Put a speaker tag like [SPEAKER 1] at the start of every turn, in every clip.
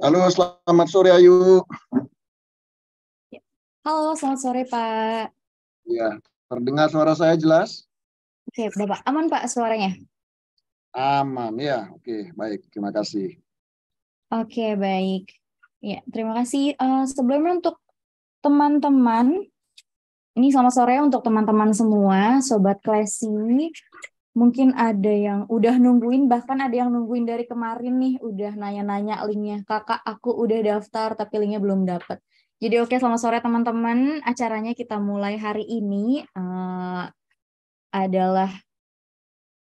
[SPEAKER 1] Halo, selamat sore Ayu.
[SPEAKER 2] Halo, selamat sore Pak.
[SPEAKER 1] Ya, terdengar suara saya jelas?
[SPEAKER 2] Oke, udah Pak. Aman Pak suaranya?
[SPEAKER 1] Aman, ya. Oke, baik. Terima kasih.
[SPEAKER 2] Oke, baik. Ya, terima kasih. Uh, sebelumnya untuk teman-teman, ini selamat sore untuk teman-teman semua, Sobat Klesi mungkin ada yang udah nungguin bahkan ada yang nungguin dari kemarin nih udah nanya-nanya linknya kakak aku udah daftar tapi linknya belum dapet jadi oke okay, selamat sore teman-teman acaranya kita mulai hari ini uh, adalah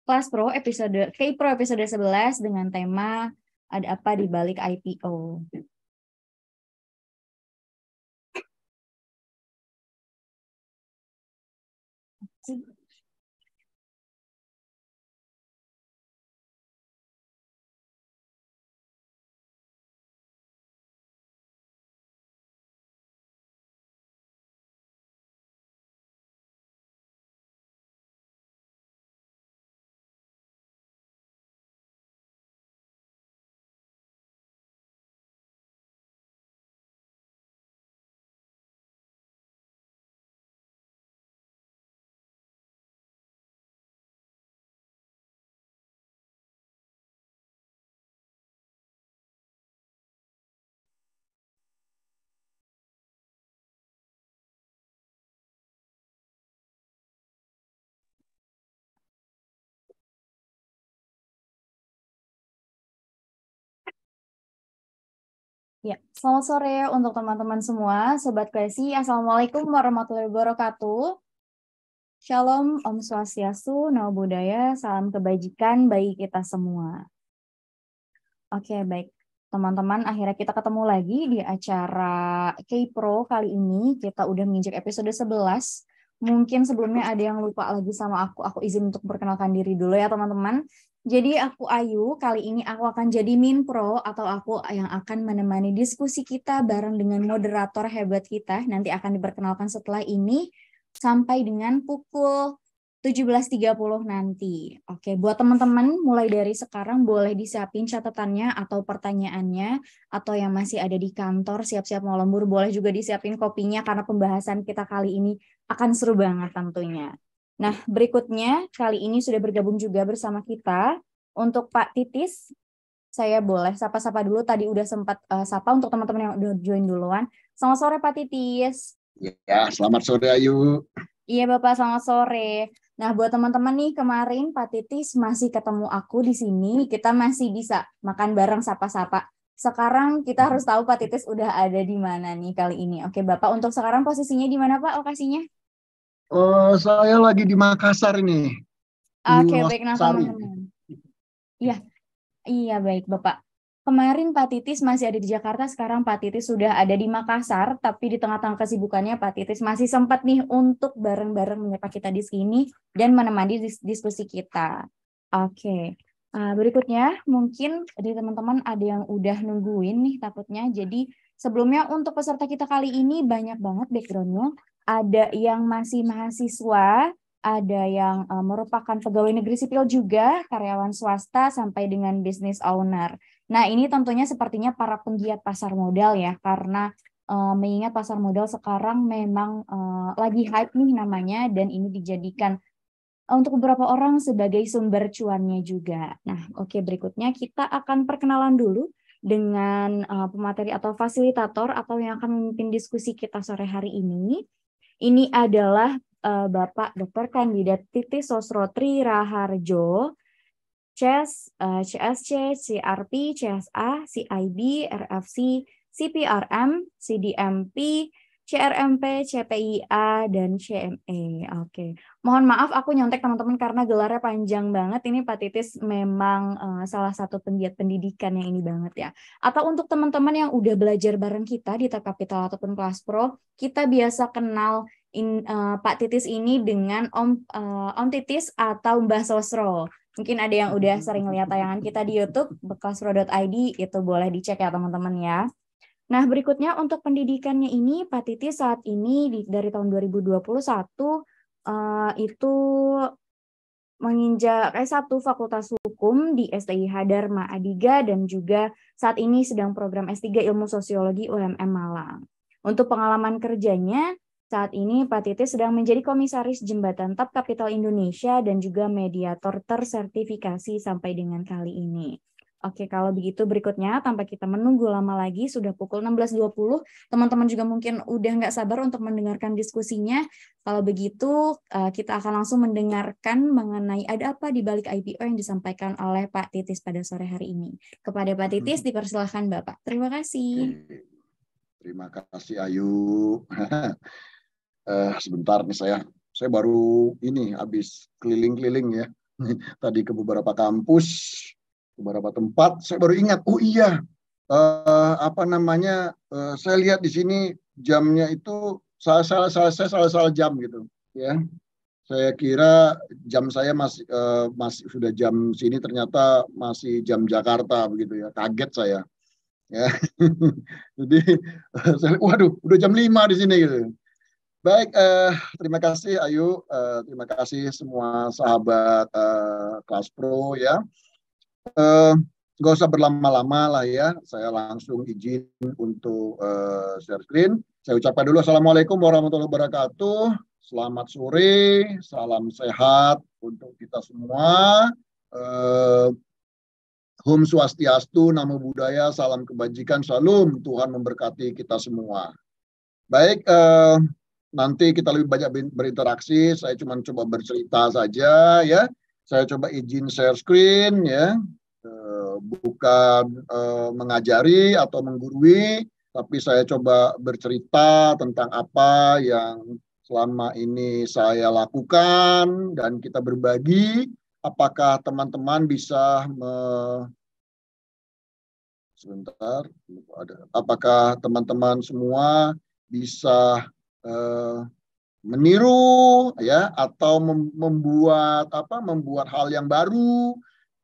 [SPEAKER 2] kelas pro episode K pro episode 11 dengan tema ada apa di balik IPO Ya, selamat sore untuk teman-teman semua, Sobat Klesi. Assalamualaikum warahmatullahi wabarakatuh. Shalom, Om Swastiastu, Namo Buddhaya, salam kebajikan bagi kita semua. Oke, baik. Teman-teman, akhirnya kita ketemu lagi di acara K-Pro kali ini. Kita udah menginjak episode 11. Mungkin sebelumnya ada yang lupa lagi sama aku. Aku izin untuk perkenalkan diri dulu ya, teman-teman. Jadi aku Ayu, kali ini aku akan jadi Min Pro atau aku yang akan menemani diskusi kita bareng dengan moderator hebat kita. Nanti akan diperkenalkan setelah ini sampai dengan pukul 17.30 nanti. Oke, buat teman-teman mulai dari sekarang boleh disiapin catatannya atau pertanyaannya atau yang masih ada di kantor siap-siap mau lembur boleh juga disiapin kopinya karena pembahasan kita kali ini akan seru banget tentunya. Nah, berikutnya kali ini sudah bergabung juga bersama kita untuk Pak Titis. Saya boleh sapa-sapa dulu tadi udah sempat uh, sapa untuk teman-teman yang udah join duluan. Selamat sore Pak Titis. Ya, selamat
[SPEAKER 1] sore Ayu.
[SPEAKER 2] Iya Bapak, selamat sore. Nah, buat teman-teman nih kemarin Pak Titis masih ketemu aku di sini, kita masih bisa makan bareng sapa-sapa. Sekarang kita harus tahu Pak Titis udah ada di mana nih kali ini. Oke, Bapak untuk sekarang posisinya di mana Pak lokasinya?
[SPEAKER 1] Oh, saya lagi di Makassar ini.
[SPEAKER 2] Oke, okay, baik Nasari. Iya. Iya, baik Bapak. Kemarin Pak Titis masih ada di Jakarta, sekarang Pak Titis sudah ada di Makassar, tapi di tengah-tengah kesibukannya Pak Titis masih sempat nih untuk bareng-bareng menyapa kita di sini dan menemani diskusi kita. Oke. Okay. Uh, eh, berikutnya mungkin di teman-teman ada yang udah nungguin nih takutnya. Jadi sebelumnya untuk peserta kita kali ini banyak banget backgroundnya ada yang masih mahasiswa, ada yang uh, merupakan pegawai negeri sipil juga, karyawan swasta sampai dengan business owner. Nah, ini tentunya sepertinya para penggiat pasar modal ya, karena uh, mengingat pasar modal sekarang memang uh, lagi hype nih namanya dan ini dijadikan untuk beberapa orang sebagai sumber cuannya juga. Nah, oke okay, berikutnya kita akan perkenalan dulu dengan uh, pemateri atau fasilitator atau yang akan memimpin diskusi kita sore hari ini. Ini adalah uh, Bapak Dokter Kandidat Titi Sosrotri Raharjo, CES, uh, eh, CSC, CRP, CSA, CIB, RFC, CPRM, CDMP, CRMP, CPIA, dan CME. Oke, mohon maaf aku nyontek teman-teman karena gelarnya panjang banget. Ini Pak Titis memang uh, salah satu penggiat pendidikan yang ini banget ya. Atau untuk teman-teman yang udah belajar bareng kita di Tech Kapital ataupun kelas pro, kita biasa kenal in, uh, Pak Titis ini dengan Om uh, Om Titis atau Mbah Sosro. Mungkin ada yang udah sering lihat tayangan kita di YouTube bekasro.id itu boleh dicek ya teman-teman ya. Nah, berikutnya untuk pendidikannya ini, Pak Titi saat ini di, dari tahun 2021 uh, eh, itu menginjak eh, S1 Fakultas Hukum di STIH Dharma Adiga dan juga saat ini sedang program S3 Ilmu Sosiologi UMM Malang. Untuk pengalaman kerjanya, saat ini Pak Titi sedang menjadi komisaris Jembatan TAP Kapital Indonesia dan juga mediator tersertifikasi sampai dengan kali ini. Oke, kalau begitu berikutnya tanpa kita menunggu lama lagi sudah pukul 16.20. Teman-teman juga mungkin udah nggak sabar untuk mendengarkan diskusinya. Kalau begitu eh, kita akan langsung mendengarkan mengenai ada apa di balik IPO yang disampaikan oleh Pak Titis pada sore hari ini. Kepada Pak Titis hmm. dipersilahkan Bapak. Terima kasih.
[SPEAKER 1] Terima kasih Ayu. uh, sebentar nih saya. Saya baru ini habis keliling-keliling ya. Tadi ke beberapa kampus beberapa tempat saya baru ingat oh iya uh, apa namanya uh, saya lihat di sini jamnya itu salah salah salah saya salah salah jam gitu ya saya kira jam saya masih uh, masih sudah jam sini ternyata masih jam Jakarta begitu ya kaget saya ya jadi saya waduh udah jam lima di sini gitu baik eh, terima kasih Ayu eh, terima kasih semua sahabat eh, kelas pro ya uh, eh, gak usah berlama-lama lah ya. Saya langsung izin untuk uh, share screen. Saya ucapkan dulu Assalamualaikum warahmatullahi wabarakatuh. Selamat sore, salam sehat untuk kita semua. Uh, eh, Hum Swastiastu, Namo Buddhaya, Salam Kebajikan, salam Tuhan memberkati kita semua. Baik, uh, nanti kita lebih banyak berinteraksi. Saya cuma coba bercerita saja ya. Saya coba izin share screen ya bukan eh, mengajari atau menggurui, tapi saya coba bercerita tentang apa yang selama ini saya lakukan dan kita berbagi. Apakah teman-teman bisa me sebentar ada apakah teman-teman semua bisa uh, meniru ya atau membuat apa membuat hal yang baru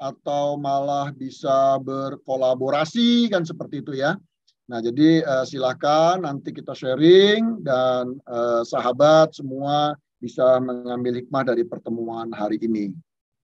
[SPEAKER 1] atau malah bisa berkolaborasi kan seperti itu ya. Nah, jadi uh, silakan nanti kita sharing dan uh, sahabat semua bisa mengambil hikmah dari pertemuan hari ini.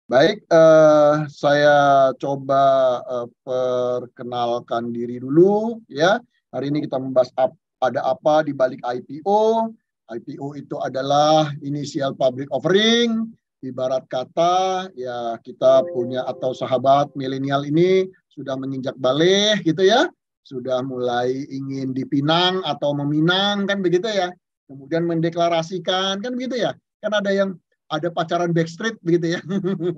[SPEAKER 1] Baik, uh, saya coba uh, perkenalkan diri dulu ya. Hari ini kita membahas ap ada apa di balik IPO. IPO itu adalah initial public offering ibarat kata ya kita punya atau sahabat milenial ini sudah menginjak balik gitu ya sudah mulai ingin dipinang atau meminang kan begitu ya kemudian mendeklarasikan kan begitu ya kan ada yang ada pacaran backstreet begitu ya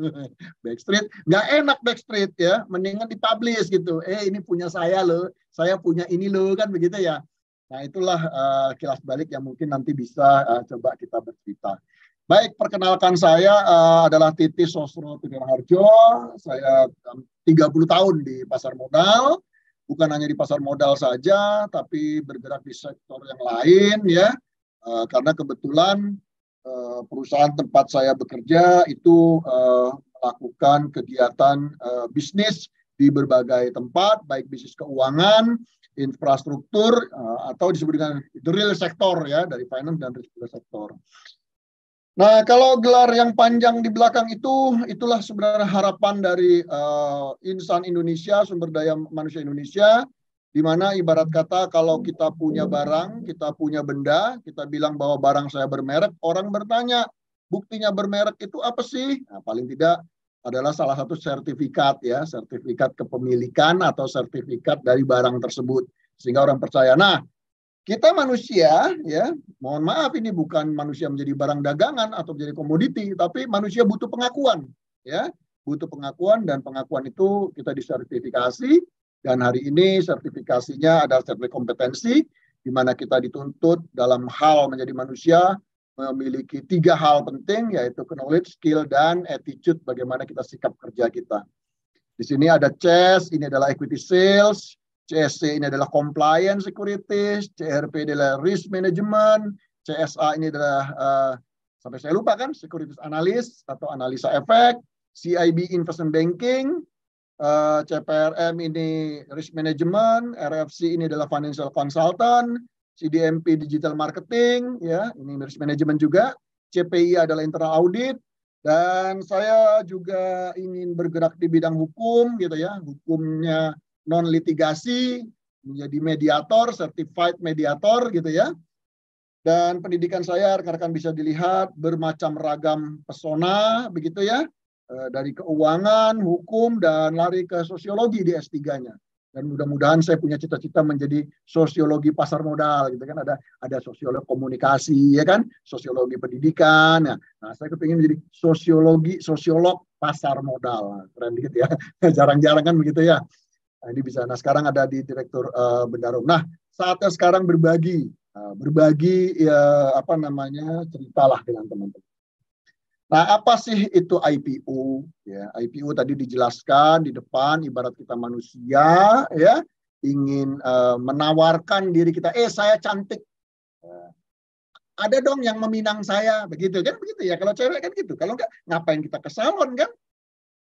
[SPEAKER 1] backstreet nggak enak backstreet ya mendingan dipublish gitu eh ini punya saya loh saya punya ini loh kan begitu ya nah itulah uh, kilas balik yang mungkin nanti bisa uh, coba kita bercerita Baik, perkenalkan saya uh, adalah Titi Sosro Harjo. Saya eh, um, 30 tahun di pasar modal, bukan hanya di pasar modal saja, tapi bergerak di sektor yang lain ya. Uh, karena kebetulan uh, perusahaan tempat saya bekerja itu uh, melakukan kegiatan uh, bisnis di berbagai tempat, baik bisnis keuangan, infrastruktur, atau disebut dengan the real sector ya, dari finance dan real sektor Nah, kalau gelar yang panjang di belakang itu, itulah sebenarnya harapan dari uh, insan Indonesia, sumber daya manusia Indonesia, di mana ibarat kata kalau kita punya barang, kita punya benda, kita bilang bahwa barang saya bermerek, orang bertanya, buktinya bermerek itu apa sih? Nah, paling tidak adalah salah satu sertifikat ya, sertifikat kepemilikan atau sertifikat dari barang tersebut sehingga orang percaya. Nah, kita manusia ya mohon maaf ini bukan manusia menjadi barang dagangan atau menjadi komoditi tapi manusia butuh pengakuan ya butuh pengakuan dan pengakuan itu kita disertifikasi dan hari ini sertifikasinya adalah sertifikasi kompetensi di mana kita dituntut dalam hal menjadi manusia memiliki tiga hal penting yaitu knowledge, skill dan attitude bagaimana kita sikap kerja kita. Di sini ada CES, ini adalah equity sales, CSC ini adalah compliance securities, CRP adalah risk management, CSA ini adalah uh, sampai saya lupa kan securities analyst atau analisa efek, CIB investment banking, uh, eh, CPRM ini risk management, RFC ini adalah financial consultant, CDMP digital marketing ya, ini risk management juga, CPI adalah internal audit dan saya juga ingin bergerak di bidang hukum gitu ya, hukumnya non litigasi, menjadi mediator, certified mediator gitu ya. Dan pendidikan saya rekan-rekan bisa dilihat bermacam ragam pesona begitu ya. Eh, dari keuangan, hukum, dan lari ke sosiologi di S3-nya. Dan mudah-mudahan saya punya cita-cita menjadi sosiologi pasar modal gitu kan. Ada ada sosiologi komunikasi ya kan, sosiologi pendidikan. Ya. Nah, saya kepingin menjadi sosiologi sosiolog pasar modal. Keren dikit ya. Jarang-jarang kan begitu ya. Nah, ini bisa. Nah, sekarang ada di Direktur uh, eh, Bendarum. Nah, saatnya sekarang berbagi, uh, berbagi ya, apa namanya ceritalah dengan teman-teman. Nah, apa sih itu IPO? Ya, IPO tadi dijelaskan di depan, ibarat kita manusia, ya, ingin uh, menawarkan diri kita, eh saya cantik. Nah, ada dong yang meminang saya, begitu kan? Begitu ya. Kalau cewek kan gitu. Kalau enggak, ngapain kita ke salon kan?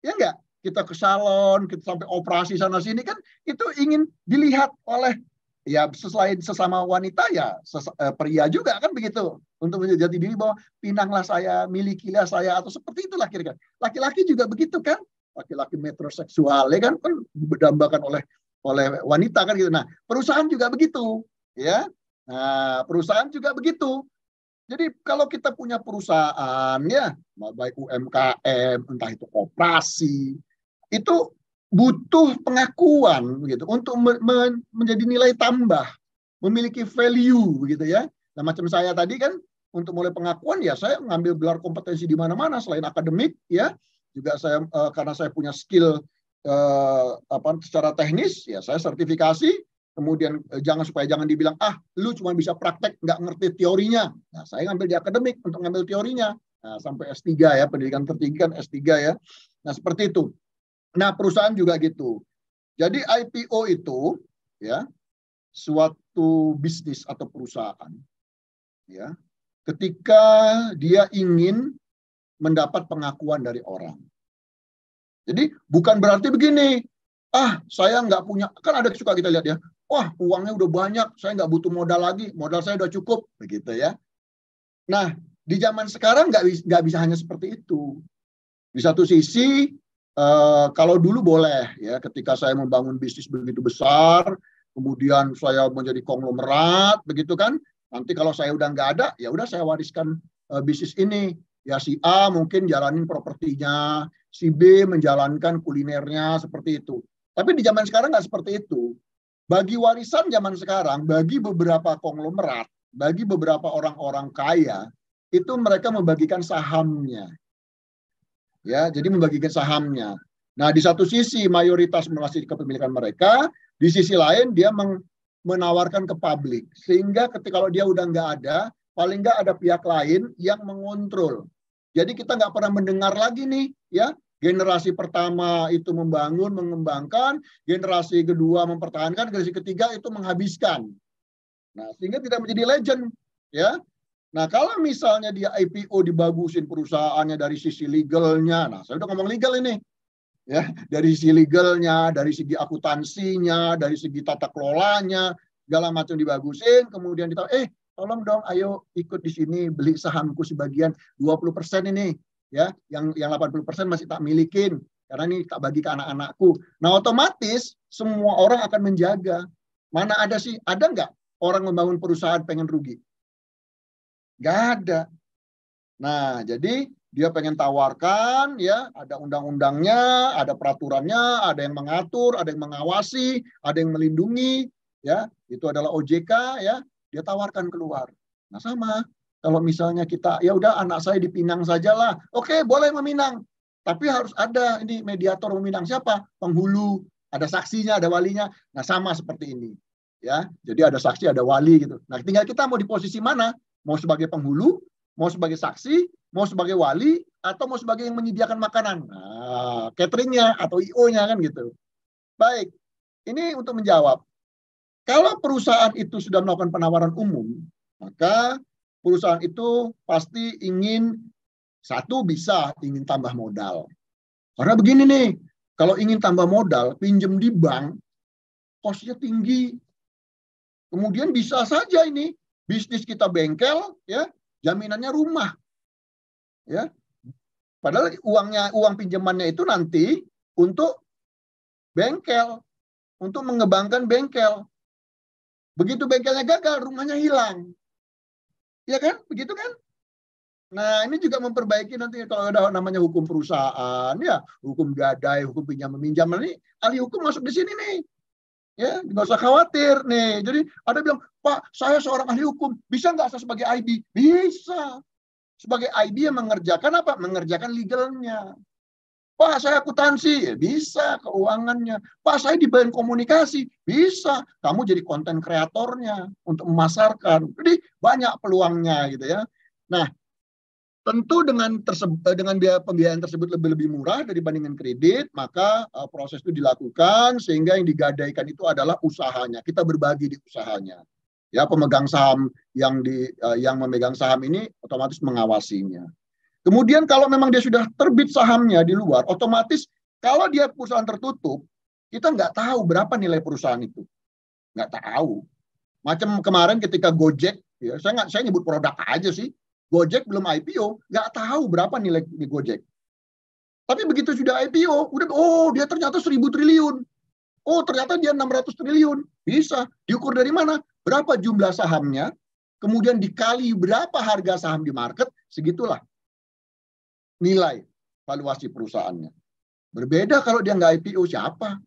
[SPEAKER 1] Ya enggak? kita ke salon, kita sampai operasi sana sini kan itu ingin dilihat oleh ya selain sesama wanita ya ses, eh, pria juga kan begitu untuk menjadi diri bahwa pinanglah saya, milikilah saya atau seperti itulah kira-kira. Laki-laki juga begitu kan? Laki-laki metroseksual ya kan, kan didambakan oleh oleh wanita kan gitu. Nah, perusahaan juga begitu, ya. Nah, perusahaan juga begitu. Jadi kalau kita punya perusahaan ya, baik UMKM, entah itu operasi, itu butuh pengakuan gitu untuk me menjadi nilai tambah, memiliki value gitu ya. Nah, macam saya tadi kan untuk mulai pengakuan ya saya ngambil gelar kompetensi di mana-mana selain akademik ya, juga saya uh, karena saya punya skill uh, apa secara teknis ya saya sertifikasi kemudian eh, jangan supaya jangan dibilang ah lu cuma bisa praktek nggak ngerti teorinya nah saya ngambil di akademik untuk ngambil teorinya nah, sampai S3 ya pendidikan tertinggi kan S3 ya nah seperti itu Nah, perusahaan juga gitu. Jadi IPO itu ya suatu bisnis atau perusahaan ya ketika dia ingin mendapat pengakuan dari orang. Jadi bukan berarti begini, ah saya nggak punya, kan ada suka kita lihat ya, wah uangnya udah banyak, saya nggak butuh modal lagi, modal saya udah cukup, begitu ya. Nah di zaman sekarang nggak nggak bisa hanya seperti itu. Di satu sisi Eh, kalau dulu boleh ya ketika saya membangun bisnis begitu besar, kemudian saya menjadi konglomerat begitu kan. Nanti kalau saya udah nggak ada, ya udah saya wariskan uh, bisnis ini. Ya si A mungkin jalanin propertinya, si B menjalankan kulinernya seperti itu. Tapi di zaman sekarang nggak seperti itu. Bagi warisan zaman sekarang, bagi beberapa konglomerat, bagi beberapa orang-orang kaya, itu mereka membagikan sahamnya ya jadi membagikan sahamnya nah di satu sisi mayoritas masih kepemilikan mereka di sisi lain dia meng, menawarkan ke publik sehingga ketika kalau dia udah nggak ada paling nggak ada pihak lain yang mengontrol jadi kita nggak pernah mendengar lagi nih ya generasi pertama itu membangun mengembangkan generasi kedua mempertahankan generasi ketiga itu menghabiskan nah sehingga tidak menjadi legend ya Nah, kalau misalnya dia IPO dibagusin perusahaannya dari sisi legalnya. Nah, saya udah ngomong legal ini. Ya, dari sisi legalnya, dari segi akuntansinya, dari segi tata kelolanya, segala macam dibagusin, kemudian ditawar, eh tolong dong ayo ikut di sini beli sahamku sebagian 20% ini ya, yang yang 80% masih tak milikin karena ini tak bagi ke anak-anakku. Nah, otomatis semua orang akan menjaga. Mana ada sih, ada nggak orang membangun perusahaan pengen rugi? gak ada. Nah, jadi dia pengen tawarkan ya ada undang-undangnya, ada peraturannya, ada yang mengatur, ada yang mengawasi, ada yang melindungi ya. Itu adalah OJK ya, dia tawarkan keluar. Nah, sama kalau misalnya kita ya udah anak saya dipinang saja sajalah. Oke, boleh meminang. Tapi harus ada ini mediator meminang siapa? Penghulu, ada saksinya, ada walinya. Nah, sama seperti ini. Ya, jadi ada saksi, ada wali gitu. Nah, tinggal kita mau di posisi mana? Mau sebagai penghulu, mau sebagai saksi, mau sebagai wali, atau mau sebagai yang menyediakan makanan. Nah, cateringnya atau IO-nya kan gitu. Baik, ini untuk menjawab. Kalau perusahaan itu sudah melakukan penawaran umum, maka perusahaan itu pasti ingin satu bisa ingin tambah modal. Karena begini nih, kalau ingin tambah modal, pinjam di bank, kosnya tinggi. Kemudian bisa saja ini bisnis kita bengkel, ya jaminannya rumah, ya. Padahal uangnya uang pinjamannya itu nanti untuk bengkel, untuk mengembangkan bengkel. Begitu bengkelnya gagal, rumahnya hilang. Ya kan? Begitu kan? Nah, ini juga memperbaiki nanti kalau ada namanya hukum perusahaan, ya, hukum gadai, hukum pinjam meminjam ini ahli hukum masuk di sini nih. Ya, nggak usah khawatir nih. Jadi ada bilang, Pak, saya seorang ahli hukum, bisa nggak saya sebagai IB? Bisa. Sebagai IB yang mengerjakan apa? Mengerjakan legalnya. Pak, saya akuntansi, ya, bisa keuangannya. Pak, saya di bagian komunikasi, bisa. Kamu jadi konten kreatornya untuk memasarkan. Jadi banyak peluangnya gitu ya. Nah, Tentu dengan eh, dengan biaya pembiayaan tersebut lebih lebih murah dari bandingan kredit, maka uh, proses itu dilakukan sehingga yang digadaikan itu adalah usahanya. Kita berbagi di usahanya. Ya, pemegang saham yang di uh, yang memegang saham ini otomatis mengawasinya. Kemudian kalau memang dia sudah terbit sahamnya di luar, otomatis kalau dia perusahaan tertutup, kita nggak tahu berapa nilai perusahaan itu. Nggak tahu. Macam kemarin ketika Gojek, ya, saya nggak saya nyebut produk aja sih Gojek belum IPO, nggak tahu berapa nilai di Gojek. Tapi begitu sudah IPO, udah oh dia ternyata 1000 triliun. Oh ternyata dia 600 triliun. Bisa. Diukur dari mana? Berapa jumlah sahamnya, kemudian dikali berapa harga saham di market, segitulah nilai valuasi perusahaannya. Berbeda kalau dia nggak IPO siapa?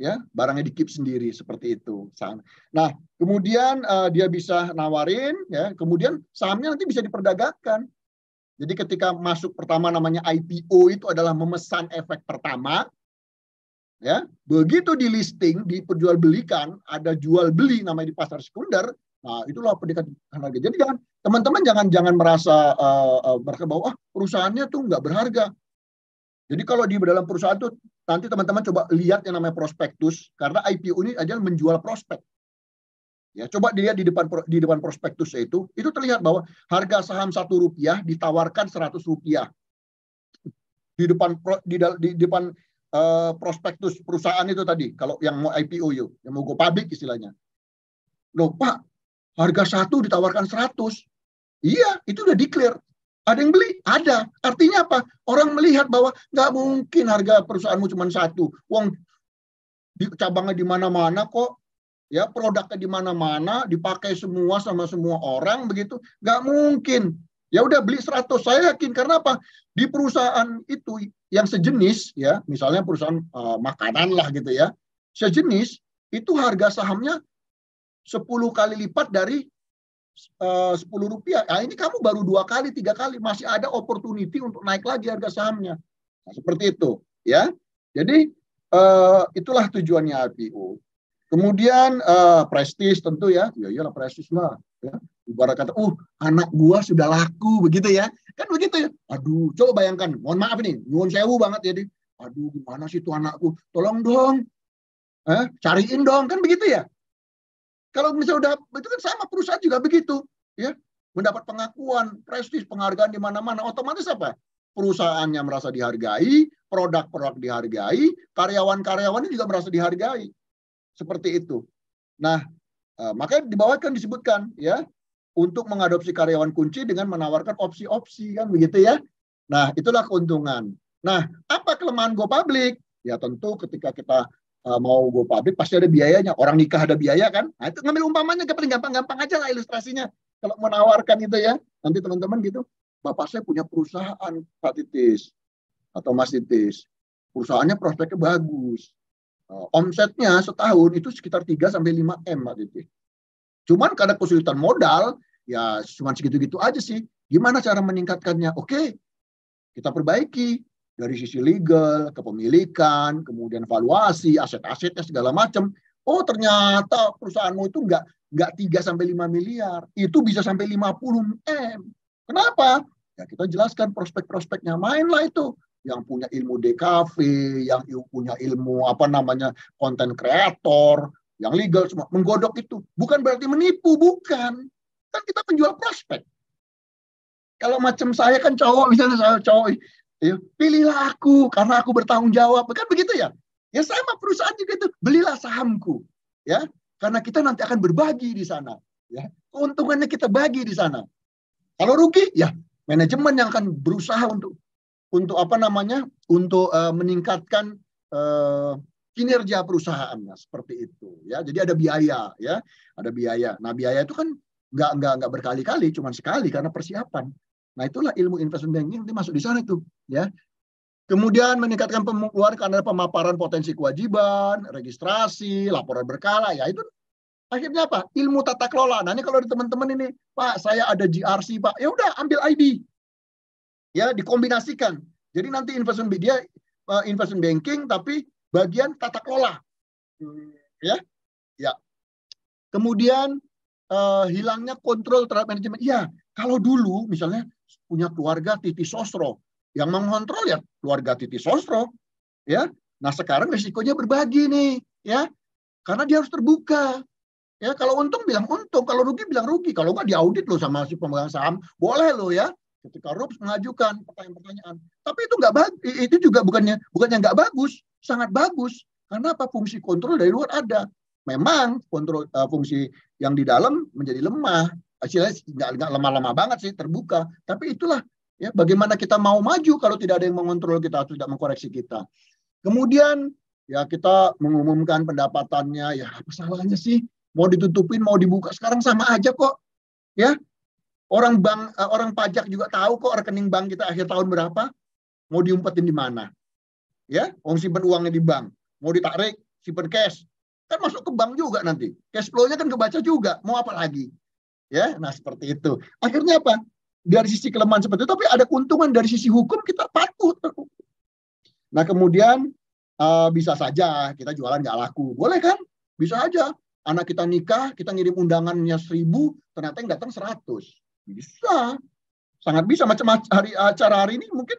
[SPEAKER 1] ya barangnya di keep sendiri seperti itu Nah kemudian uh, dia bisa nawarin ya kemudian sahamnya nanti bisa diperdagangkan. Jadi ketika masuk pertama namanya IPO itu adalah memesan efek pertama ya begitu di listing di diperjualbelikan ada jual beli namanya di pasar sekunder Nah, itulah pendekatan harga. Jadi jangan teman-teman jangan jangan merasa uh, eh, uh, eh, mereka bahwa ah perusahaannya tuh nggak berharga. Jadi kalau di dalam perusahaan itu nanti teman-teman coba lihat yang namanya prospektus karena IPO ini adalah menjual prospek. Ya, coba dilihat di depan di depan prospektus itu, itu terlihat bahwa harga saham satu rupiah ditawarkan seratus rupiah. Di depan di, di depan uh, prospektus perusahaan itu tadi, kalau yang mau IPO yuk, yang mau go public istilahnya. Loh Pak, harga satu ditawarkan seratus. Iya, itu udah declare. Ada yang beli? Ada. Artinya apa? Orang melihat bahwa nggak mungkin harga perusahaanmu cuma satu. Wong di, cabangnya di mana-mana kok. Ya, produknya di mana-mana, dipakai semua sama semua orang begitu. Nggak mungkin. Ya udah beli 100. Saya yakin karena apa? Di perusahaan itu yang sejenis ya, misalnya perusahaan e, makanan lah gitu ya. Sejenis itu harga sahamnya 10 kali lipat dari Eh, sepuluh rupiah. Nah, ini kamu baru dua kali, tiga kali masih ada opportunity untuk naik lagi harga sahamnya. Nah, seperti itu, ya. Jadi uh, itulah tujuannya IPO. Kemudian uh, prestis tentu ya, ya iyalah prestis lah. Ya. Ibarat kata, uh anak gua sudah laku begitu ya, kan begitu ya. Aduh, coba bayangkan. Mohon maaf nih, nyuwun sewu banget jadi. Ya, Aduh, gimana sih tuh anakku? Tolong dong, eh, cariin dong, kan begitu ya. Kalau misalnya udah itu kan sama perusahaan juga begitu, ya mendapat pengakuan, prestis, penghargaan di mana-mana, otomatis apa? Perusahaannya merasa dihargai, produk-produk dihargai, karyawan-karyawannya juga merasa dihargai. Seperti itu. Nah, eh, makanya di bawah kan disebutkan ya untuk mengadopsi karyawan kunci dengan menawarkan opsi-opsi kan begitu ya. Nah, itulah keuntungan. Nah, apa kelemahan Go Public? Ya tentu ketika kita Eh, mau go public pasti ada biayanya. Orang nikah ada biaya kan? Nah, itu ngambil umpamanya paling gampang-gampang aja lah ilustrasinya. Kalau menawarkan itu ya, nanti teman-teman gitu, bapak saya punya perusahaan Pak atau Mas Titis. Perusahaannya prospeknya bagus. Eh, omsetnya setahun itu sekitar 3 sampai 5 M Pak Cuman karena kesulitan modal, ya cuman segitu-gitu aja sih. Gimana cara meningkatkannya? Oke, kita perbaiki dari sisi legal, kepemilikan, kemudian valuasi, aset-asetnya segala macam. Oh ternyata perusahaanmu itu nggak nggak 3 sampai 5 miliar, itu bisa sampai 50 m. Kenapa? Ya kita jelaskan prospek-prospeknya, mainlah itu yang punya ilmu DKV, yang punya ilmu apa namanya konten kreator, yang legal semua menggodok itu. Bukan berarti menipu, bukan. Kan kita penjual prospek. Kalau macam saya kan cowok, misalnya saya cowok, Ya, pilihlah aku karena aku bertanggung jawab. Kan begitu ya? Ya sama perusahaan juga itu. Belilah sahamku. Ya, karena kita nanti akan berbagi di sana. Ya, keuntungannya kita bagi di sana. Kalau rugi, ya manajemen yang akan berusaha untuk untuk apa namanya? Untuk uh, meningkatkan uh, kinerja perusahaannya seperti itu ya jadi ada biaya ya ada biaya nah biaya itu kan nggak nggak nggak berkali-kali cuma sekali karena persiapan Nah, itulah ilmu investment banking nanti masuk di sana itu, ya. Kemudian meningkatkan pengeluaran karena pemaparan potensi kewajiban, registrasi, laporan berkala, ya itu akhirnya apa? Ilmu tata kelola. Nah, ini kalau di teman-teman ini, Pak, saya ada GRC, Pak. Ya udah, ambil ID. Ya, dikombinasikan. Jadi nanti investment dia eh, investment banking tapi bagian tata kelola. Ya. Ya. Kemudian uh, hilangnya kontrol terhadap manajemen. Iya, kalau dulu misalnya punya keluarga Titi Sosro. Yang mengontrol ya keluarga Titi Sosro. Ya. Nah, sekarang risikonya berbagi nih, ya. Karena dia harus terbuka. Ya, kalau untung bilang untung, kalau rugi bilang rugi. Kalau nggak diaudit loh sama si pemegang saham, boleh loh ya. Ketika Rups mengajukan pertanyaan-pertanyaan, tapi itu nggak itu juga bukannya bukannya nggak bagus, sangat bagus. Karena apa? Fungsi kontrol dari luar ada memang kontrol uh, fungsi yang di dalam menjadi lemah hasilnya nggak lama-lama banget sih terbuka tapi itulah ya bagaimana kita mau maju kalau tidak ada yang mengontrol kita atau tidak mengkoreksi kita kemudian ya kita mengumumkan pendapatannya ya apa salahnya sih mau ditutupin mau dibuka sekarang sama aja kok ya orang bank eh, orang pajak juga tahu kok rekening bank kita akhir tahun berapa mau diumpetin di mana ya uang simpen uangnya di bank mau ditarik simpen cash kan masuk ke bank juga nanti cash flow-nya kan kebaca juga mau apa lagi Ya, nah seperti itu. Akhirnya apa? Dari sisi kelemahan seperti itu, tapi ada keuntungan dari sisi hukum kita patuh Nah kemudian uh, bisa saja kita jualan nggak laku, boleh kan? Bisa aja. Anak kita nikah, kita ngirim undangannya seribu, ternyata yang datang seratus. Bisa, sangat bisa. Macam hari acara hari ini mungkin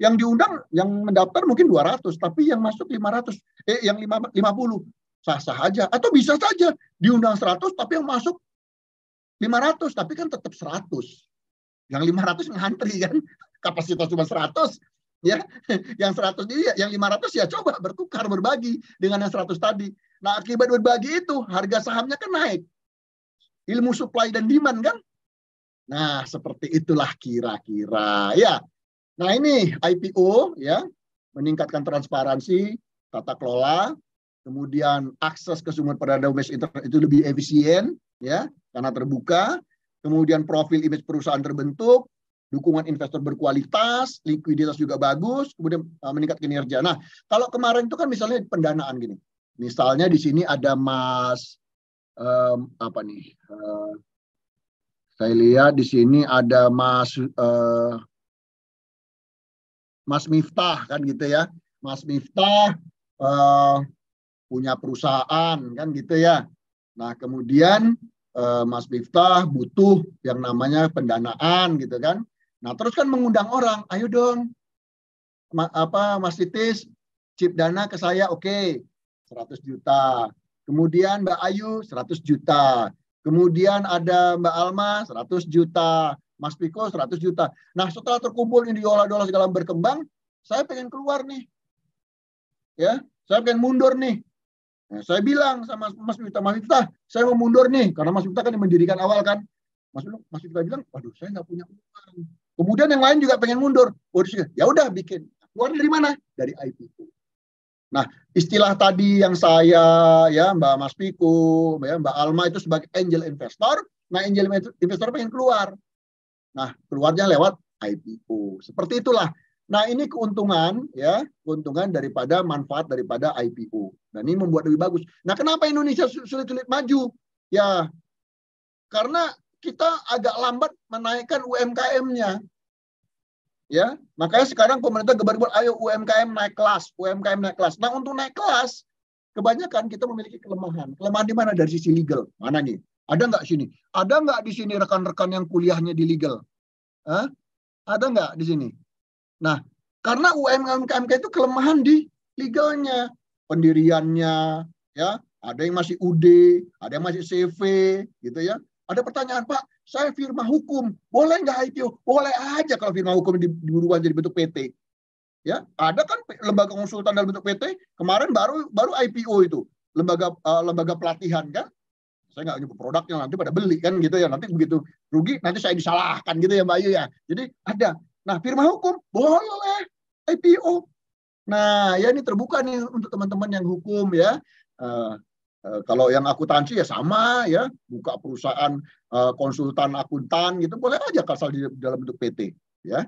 [SPEAKER 1] yang diundang, yang mendaftar mungkin 200, tapi yang masuk 500, eh yang 50, sah-sah aja. Atau bisa saja diundang 100, tapi yang masuk 500 tapi kan tetap 100. Yang 500 ngantri kan kapasitas cuma 100 ya. Yang 100 ini yang 500 ya coba bertukar berbagi dengan yang 100 tadi. Nah, akibat berbagi itu harga sahamnya kan naik. Ilmu supply dan demand kan? Nah, seperti itulah kira-kira ya. Nah, ini IPO ya, meningkatkan transparansi, tata kelola, kemudian akses ke sumber perdana domestik itu lebih efisien ya karena terbuka, kemudian profil image perusahaan terbentuk, dukungan investor berkualitas, likuiditas juga bagus, kemudian uh, meningkat kinerja. Nah, kalau kemarin itu kan misalnya pendanaan gini. Misalnya di sini ada Mas um, apa nih? Uh, saya lihat di sini ada Mas uh, Mas Miftah kan gitu ya. Mas Miftah uh, punya perusahaan kan gitu ya. Nah, kemudian Eh, Mas Miftah butuh yang namanya pendanaan gitu kan. Nah, terus kan mengundang orang, ayo dong ma apa Mas Titis chip dana ke saya, oke, okay, 100 juta. Kemudian Mbak Ayu 100 juta. Kemudian ada Mbak Alma 100 juta. Mas Piko 100 juta. Nah setelah terkumpul ini diolah-olah segala berkembang, saya pengen keluar nih. Ya, saya pengen mundur nih. Nah, saya bilang sama Mas Miftah, Mas Miftah, saya mau mundur nih, karena Mas Miftah kan yang mendirikan awal kan. Mas, Mas bilang, waduh saya nggak punya uang. Kemudian yang lain juga pengen mundur. Oh, ya udah bikin. Keluar dari mana? Dari IPO. Nah, istilah tadi yang saya, ya Mbak Mas Piku, ya, Mbak Alma itu sebagai angel investor. Nah, angel investor pengen keluar. Nah, keluarnya lewat IPO. Seperti itulah Nah, ini keuntungan ya, keuntungan daripada manfaat daripada IPO. nah ini membuat lebih bagus. Nah, kenapa Indonesia sulit-sulit maju? Ya, karena kita agak lambat menaikkan UMKM-nya. Ya, makanya sekarang pemerintah gebar-gebar ayo UMKM naik kelas, UMKM naik kelas. Nah, untuk naik kelas kebanyakan kita memiliki kelemahan. Kelemahan di mana dari sisi legal? Mana nih? Ada nggak sini? Ada nggak di sini rekan-rekan yang kuliahnya di legal? Hah? Ada nggak di sini? Nah, karena UMKM itu kelemahan di legalnya, pendiriannya, ya. Ada yang masih UD, ada yang masih CV, gitu ya. Ada pertanyaan, Pak, saya firma hukum, boleh nggak IPO? Boleh aja kalau firma hukum diubah jadi bentuk PT. Ya, ada kan lembaga konsultan dalam bentuk PT, kemarin baru baru IPO itu, lembaga uh, lembaga pelatihan kan saya nggak nyebut produknya nanti pada beli kan gitu ya nanti begitu rugi nanti saya disalahkan gitu ya Mbak Ayu ya jadi ada Nah, firma hukum boleh IPO. Nah, ya ini terbuka nih untuk teman-teman yang hukum ya. Uh, uh, kalau yang akuntansi ya sama ya, buka perusahaan uh, konsultan akuntan gitu boleh aja kalau di dalam bentuk PT ya.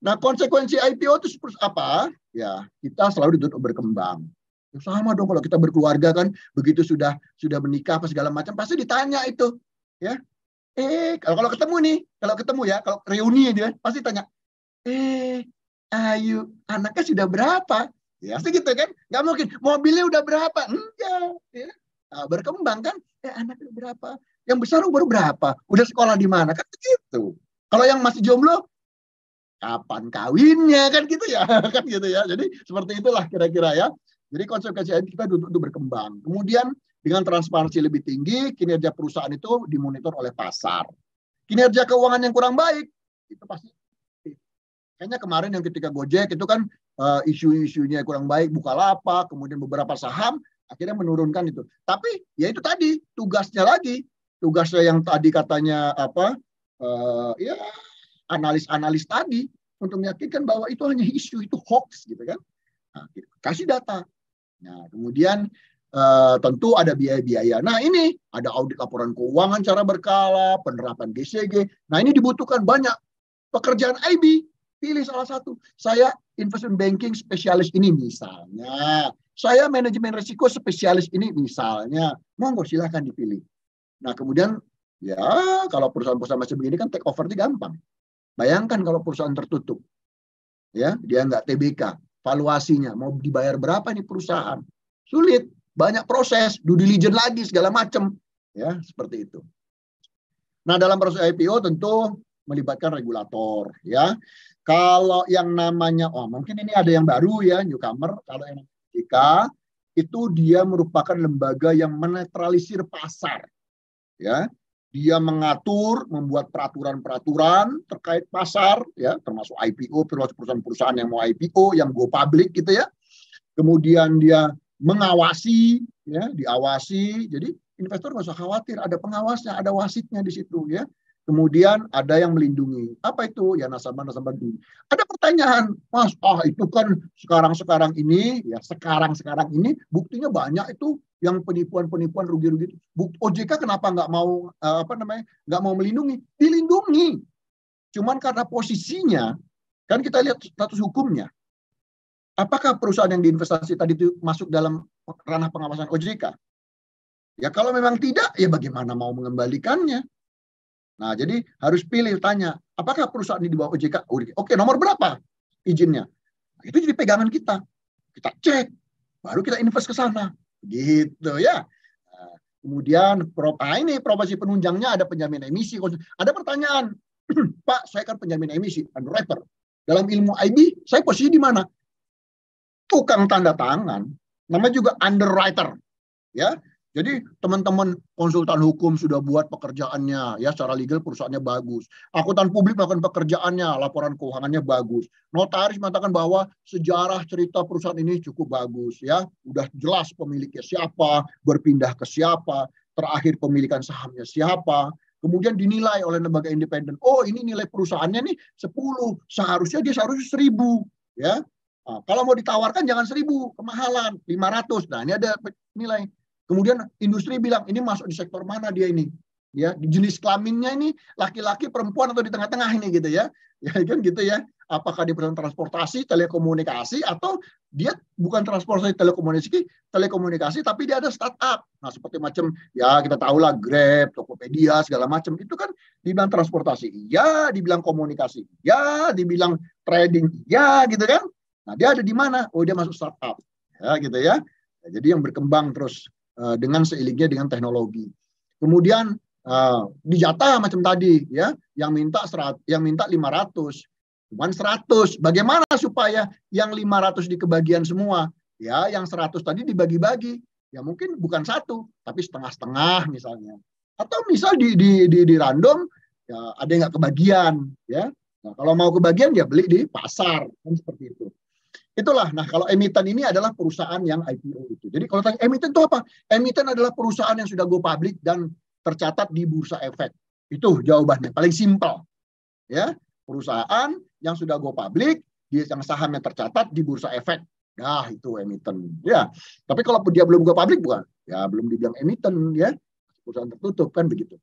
[SPEAKER 1] Nah, konsekuensi IPO itu seperti apa? Ya, kita selalu dituntut berkembang. Ya, sama dong kalau kita berkeluarga kan, begitu sudah sudah menikah apa segala macam pasti ditanya itu, ya eh kalau kalau ketemu nih, kalau ketemu ya, kalau reuni dia pasti tanya, eh Ayu anaknya sudah berapa? Ya pasti gitu kan? Gak mungkin mobilnya udah berapa? Enggak. Ya. Nah, berkembang kan? Eh anaknya berapa? Yang besar baru berapa? Udah sekolah di mana? Kan gitu. Kalau yang masih jomblo, kapan kawinnya kan gitu ya kan gitu ya jadi seperti itulah kira-kira ya jadi konsep kajian kita untuk berkembang kemudian dengan transparansi lebih tinggi, kinerja perusahaan itu dimonitor oleh pasar. Kinerja keuangan yang kurang baik, itu pasti Kayaknya kemarin yang ketika Gojek itu kan uh, isu-isunya kurang baik, buka lapak, kemudian beberapa saham, akhirnya menurunkan itu. Tapi ya itu tadi, tugasnya lagi. Tugasnya yang tadi katanya apa, uh, ya analis-analis tadi, untuk meyakinkan bahwa itu hanya isu, itu hoax gitu kan. Nah, kasih data. Nah, kemudian Eh, tentu ada biaya-biaya. Nah ini ada audit laporan keuangan cara berkala, penerapan GCG. Nah ini dibutuhkan banyak pekerjaan IB. Pilih salah satu. Saya investment banking spesialis ini misalnya. Saya manajemen risiko spesialis ini misalnya. Monggo silahkan dipilih. Nah kemudian ya kalau perusahaan-perusahaan macam begini kan take over gampang. Bayangkan kalau perusahaan tertutup. Ya, dia nggak TBK, valuasinya mau dibayar berapa nih perusahaan? Sulit banyak proses, due diligence lagi segala macam, ya seperti itu. Nah dalam proses IPO tentu melibatkan regulator, ya. Kalau yang namanya, oh mungkin ini ada yang baru ya newcomer. Kalau yang JK itu dia merupakan lembaga yang menetralisir pasar, ya. Dia mengatur, membuat peraturan-peraturan terkait pasar, ya, termasuk IPO, perusahaan-perusahaan yang mau IPO, yang go public gitu ya. Kemudian dia mengawasi, ya, diawasi. Jadi investor nggak usah khawatir, ada pengawasnya, ada wasitnya di situ, ya. Kemudian ada yang melindungi. Apa itu? Ya nasabah-nasabah dulu. Ada pertanyaan, Mas, ah oh, itu kan sekarang-sekarang ini, ya sekarang-sekarang ini buktinya banyak itu yang penipuan-penipuan rugi-rugi. OJK kenapa nggak mau eh, apa namanya? nggak mau melindungi? Dilindungi. Cuman karena posisinya kan kita lihat status hukumnya. Apakah perusahaan yang diinvestasi tadi itu masuk dalam ranah pengawasan OJK? Ya kalau memang tidak, ya bagaimana mau mengembalikannya? Nah, jadi harus pilih tanya, apakah perusahaan ini di bawah OJK? Oke, nomor berapa izinnya? Nah, itu jadi pegangan kita. Kita cek, baru kita invest ke sana. Gitu ya. Nah, kemudian pro, ah, ini profesi penunjangnya ada penjamin emisi. Ada pertanyaan, Pak, saya kan penjamin emisi, underwriter. Dalam ilmu IB, saya posisi di mana? tukang tanda tangan, namanya juga underwriter. Ya, jadi teman-teman konsultan hukum sudah buat pekerjaannya, ya secara legal perusahaannya bagus. Akuntan publik melakukan pekerjaannya, laporan keuangannya bagus. Notaris mengatakan bahwa sejarah cerita perusahaan ini cukup bagus, ya udah jelas pemiliknya siapa, berpindah ke siapa, terakhir pemilikan sahamnya siapa. Kemudian dinilai oleh lembaga independen, oh ini nilai perusahaannya nih 10, seharusnya dia seharusnya 1000, ya Nah, kalau mau ditawarkan jangan seribu, kemahalan, 500. Nah, ini ada nilai. Kemudian industri bilang, ini masuk di sektor mana dia ini? Ya, jenis kelaminnya ini laki-laki, perempuan atau di tengah-tengah ini gitu ya. Ya kan gitu ya. Apakah di perusahaan transportasi, telekomunikasi atau dia bukan transportasi telekomunikasi, telekomunikasi tapi dia ada startup. Nah, seperti macam ya kita tahulah Grab, Tokopedia segala macam. Itu kan dibilang transportasi, iya, dibilang komunikasi, iya, dibilang trading, iya gitu kan Nah, dia ada di mana? Oh, dia masuk startup. Ya, gitu ya. Nah, jadi yang berkembang terus eh, dengan seilingnya dengan teknologi. Kemudian uh, eh, dijatah macam tadi ya, yang minta serat, yang minta 500, cuman 100. Bagaimana supaya yang 500 dikebagian semua? Ya, yang 100 tadi dibagi-bagi. Ya mungkin bukan satu, tapi setengah-setengah misalnya. Atau misal di di di, di random ya ada yang nggak kebagian ya. Nah, kalau mau kebagian ya beli di pasar kan seperti itu. Itulah, nah kalau emiten ini adalah perusahaan yang IPO itu. Jadi kalau tanya emiten itu apa? Emiten adalah perusahaan yang sudah go public dan tercatat di bursa efek. Itu jawabannya, paling simpel. Ya, perusahaan yang sudah go public, dia yang sahamnya tercatat di bursa efek. Nah, itu emiten. Ya. Tapi kalau dia belum go public bukan? Ya, belum dibilang emiten ya. Perusahaan tertutup kan begitu.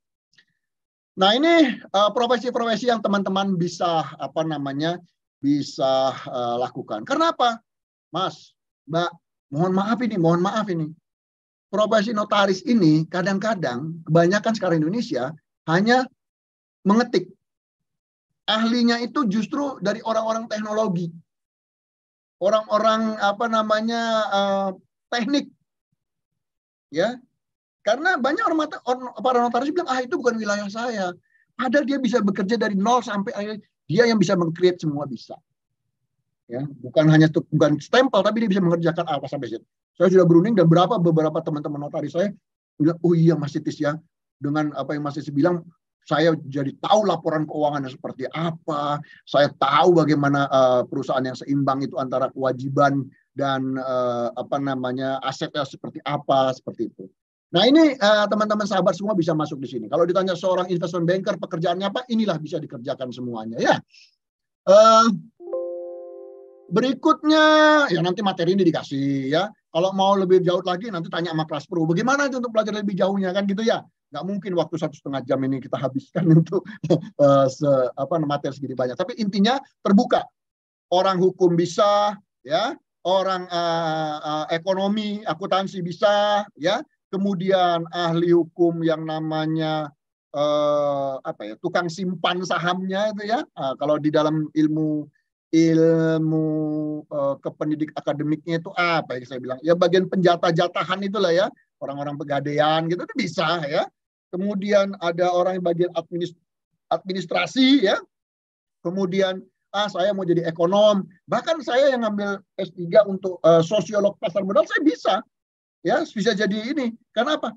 [SPEAKER 1] Nah, ini eh, profesi-profesi uh, profesi -profesi yang teman-teman bisa apa namanya? bisa uh, lakukan. Karena apa? Mas, Mbak, mohon maaf ini, mohon maaf ini. Profesi notaris ini kadang-kadang kebanyakan sekarang Indonesia hanya mengetik. Ahlinya itu justru dari orang-orang teknologi. Orang-orang apa namanya uh, teknik. Ya. Karena banyak orang para notaris bilang, "Ah, itu bukan wilayah saya." Padahal dia bisa bekerja dari nol sampai dia yang bisa mengcreate semua bisa. Ya, bukan hanya bukan stempel tapi dia bisa mengerjakan apa sampai Saya sudah berunding dan berapa beberapa teman-teman notaris saya bilang, "Oh iya Mas Titis ya, dengan apa yang masih Titis bilang, saya jadi tahu laporan keuangannya seperti apa, saya tahu bagaimana uh, perusahaan yang seimbang itu antara kewajiban dan uh, apa namanya asetnya seperti apa, seperti itu." Nah ini eh, teman-teman uh, sahabat semua bisa masuk di sini. Kalau ditanya seorang investment banker pekerjaannya apa, inilah bisa dikerjakan semuanya ya. Uh, berikutnya ya nanti materi ini dikasih ya. Kalau mau lebih jauh lagi nanti tanya sama kelas pro. Bagaimana itu untuk belajar lebih jauhnya kan gitu ya. Nggak mungkin waktu satu setengah jam ini kita habiskan untuk uh, eh, se, apa materi segini banyak. Tapi intinya terbuka. Orang hukum bisa ya, orang uh, uh, ekonomi akuntansi bisa ya kemudian ahli hukum yang namanya eh, apa ya tukang simpan sahamnya itu ya nah, kalau di dalam ilmu ilmu eh, kependidik akademiknya itu apa yang saya bilang ya bagian penjata-jatahan itulah ya orang-orang pegadaian gitu itu bisa ya kemudian ada orang yang bagian administrasi ya kemudian ah saya mau jadi ekonom bahkan saya yang ngambil S3 untuk uh, sosiolog pasar modal saya bisa Ya, bisa jadi ini. Karena apa?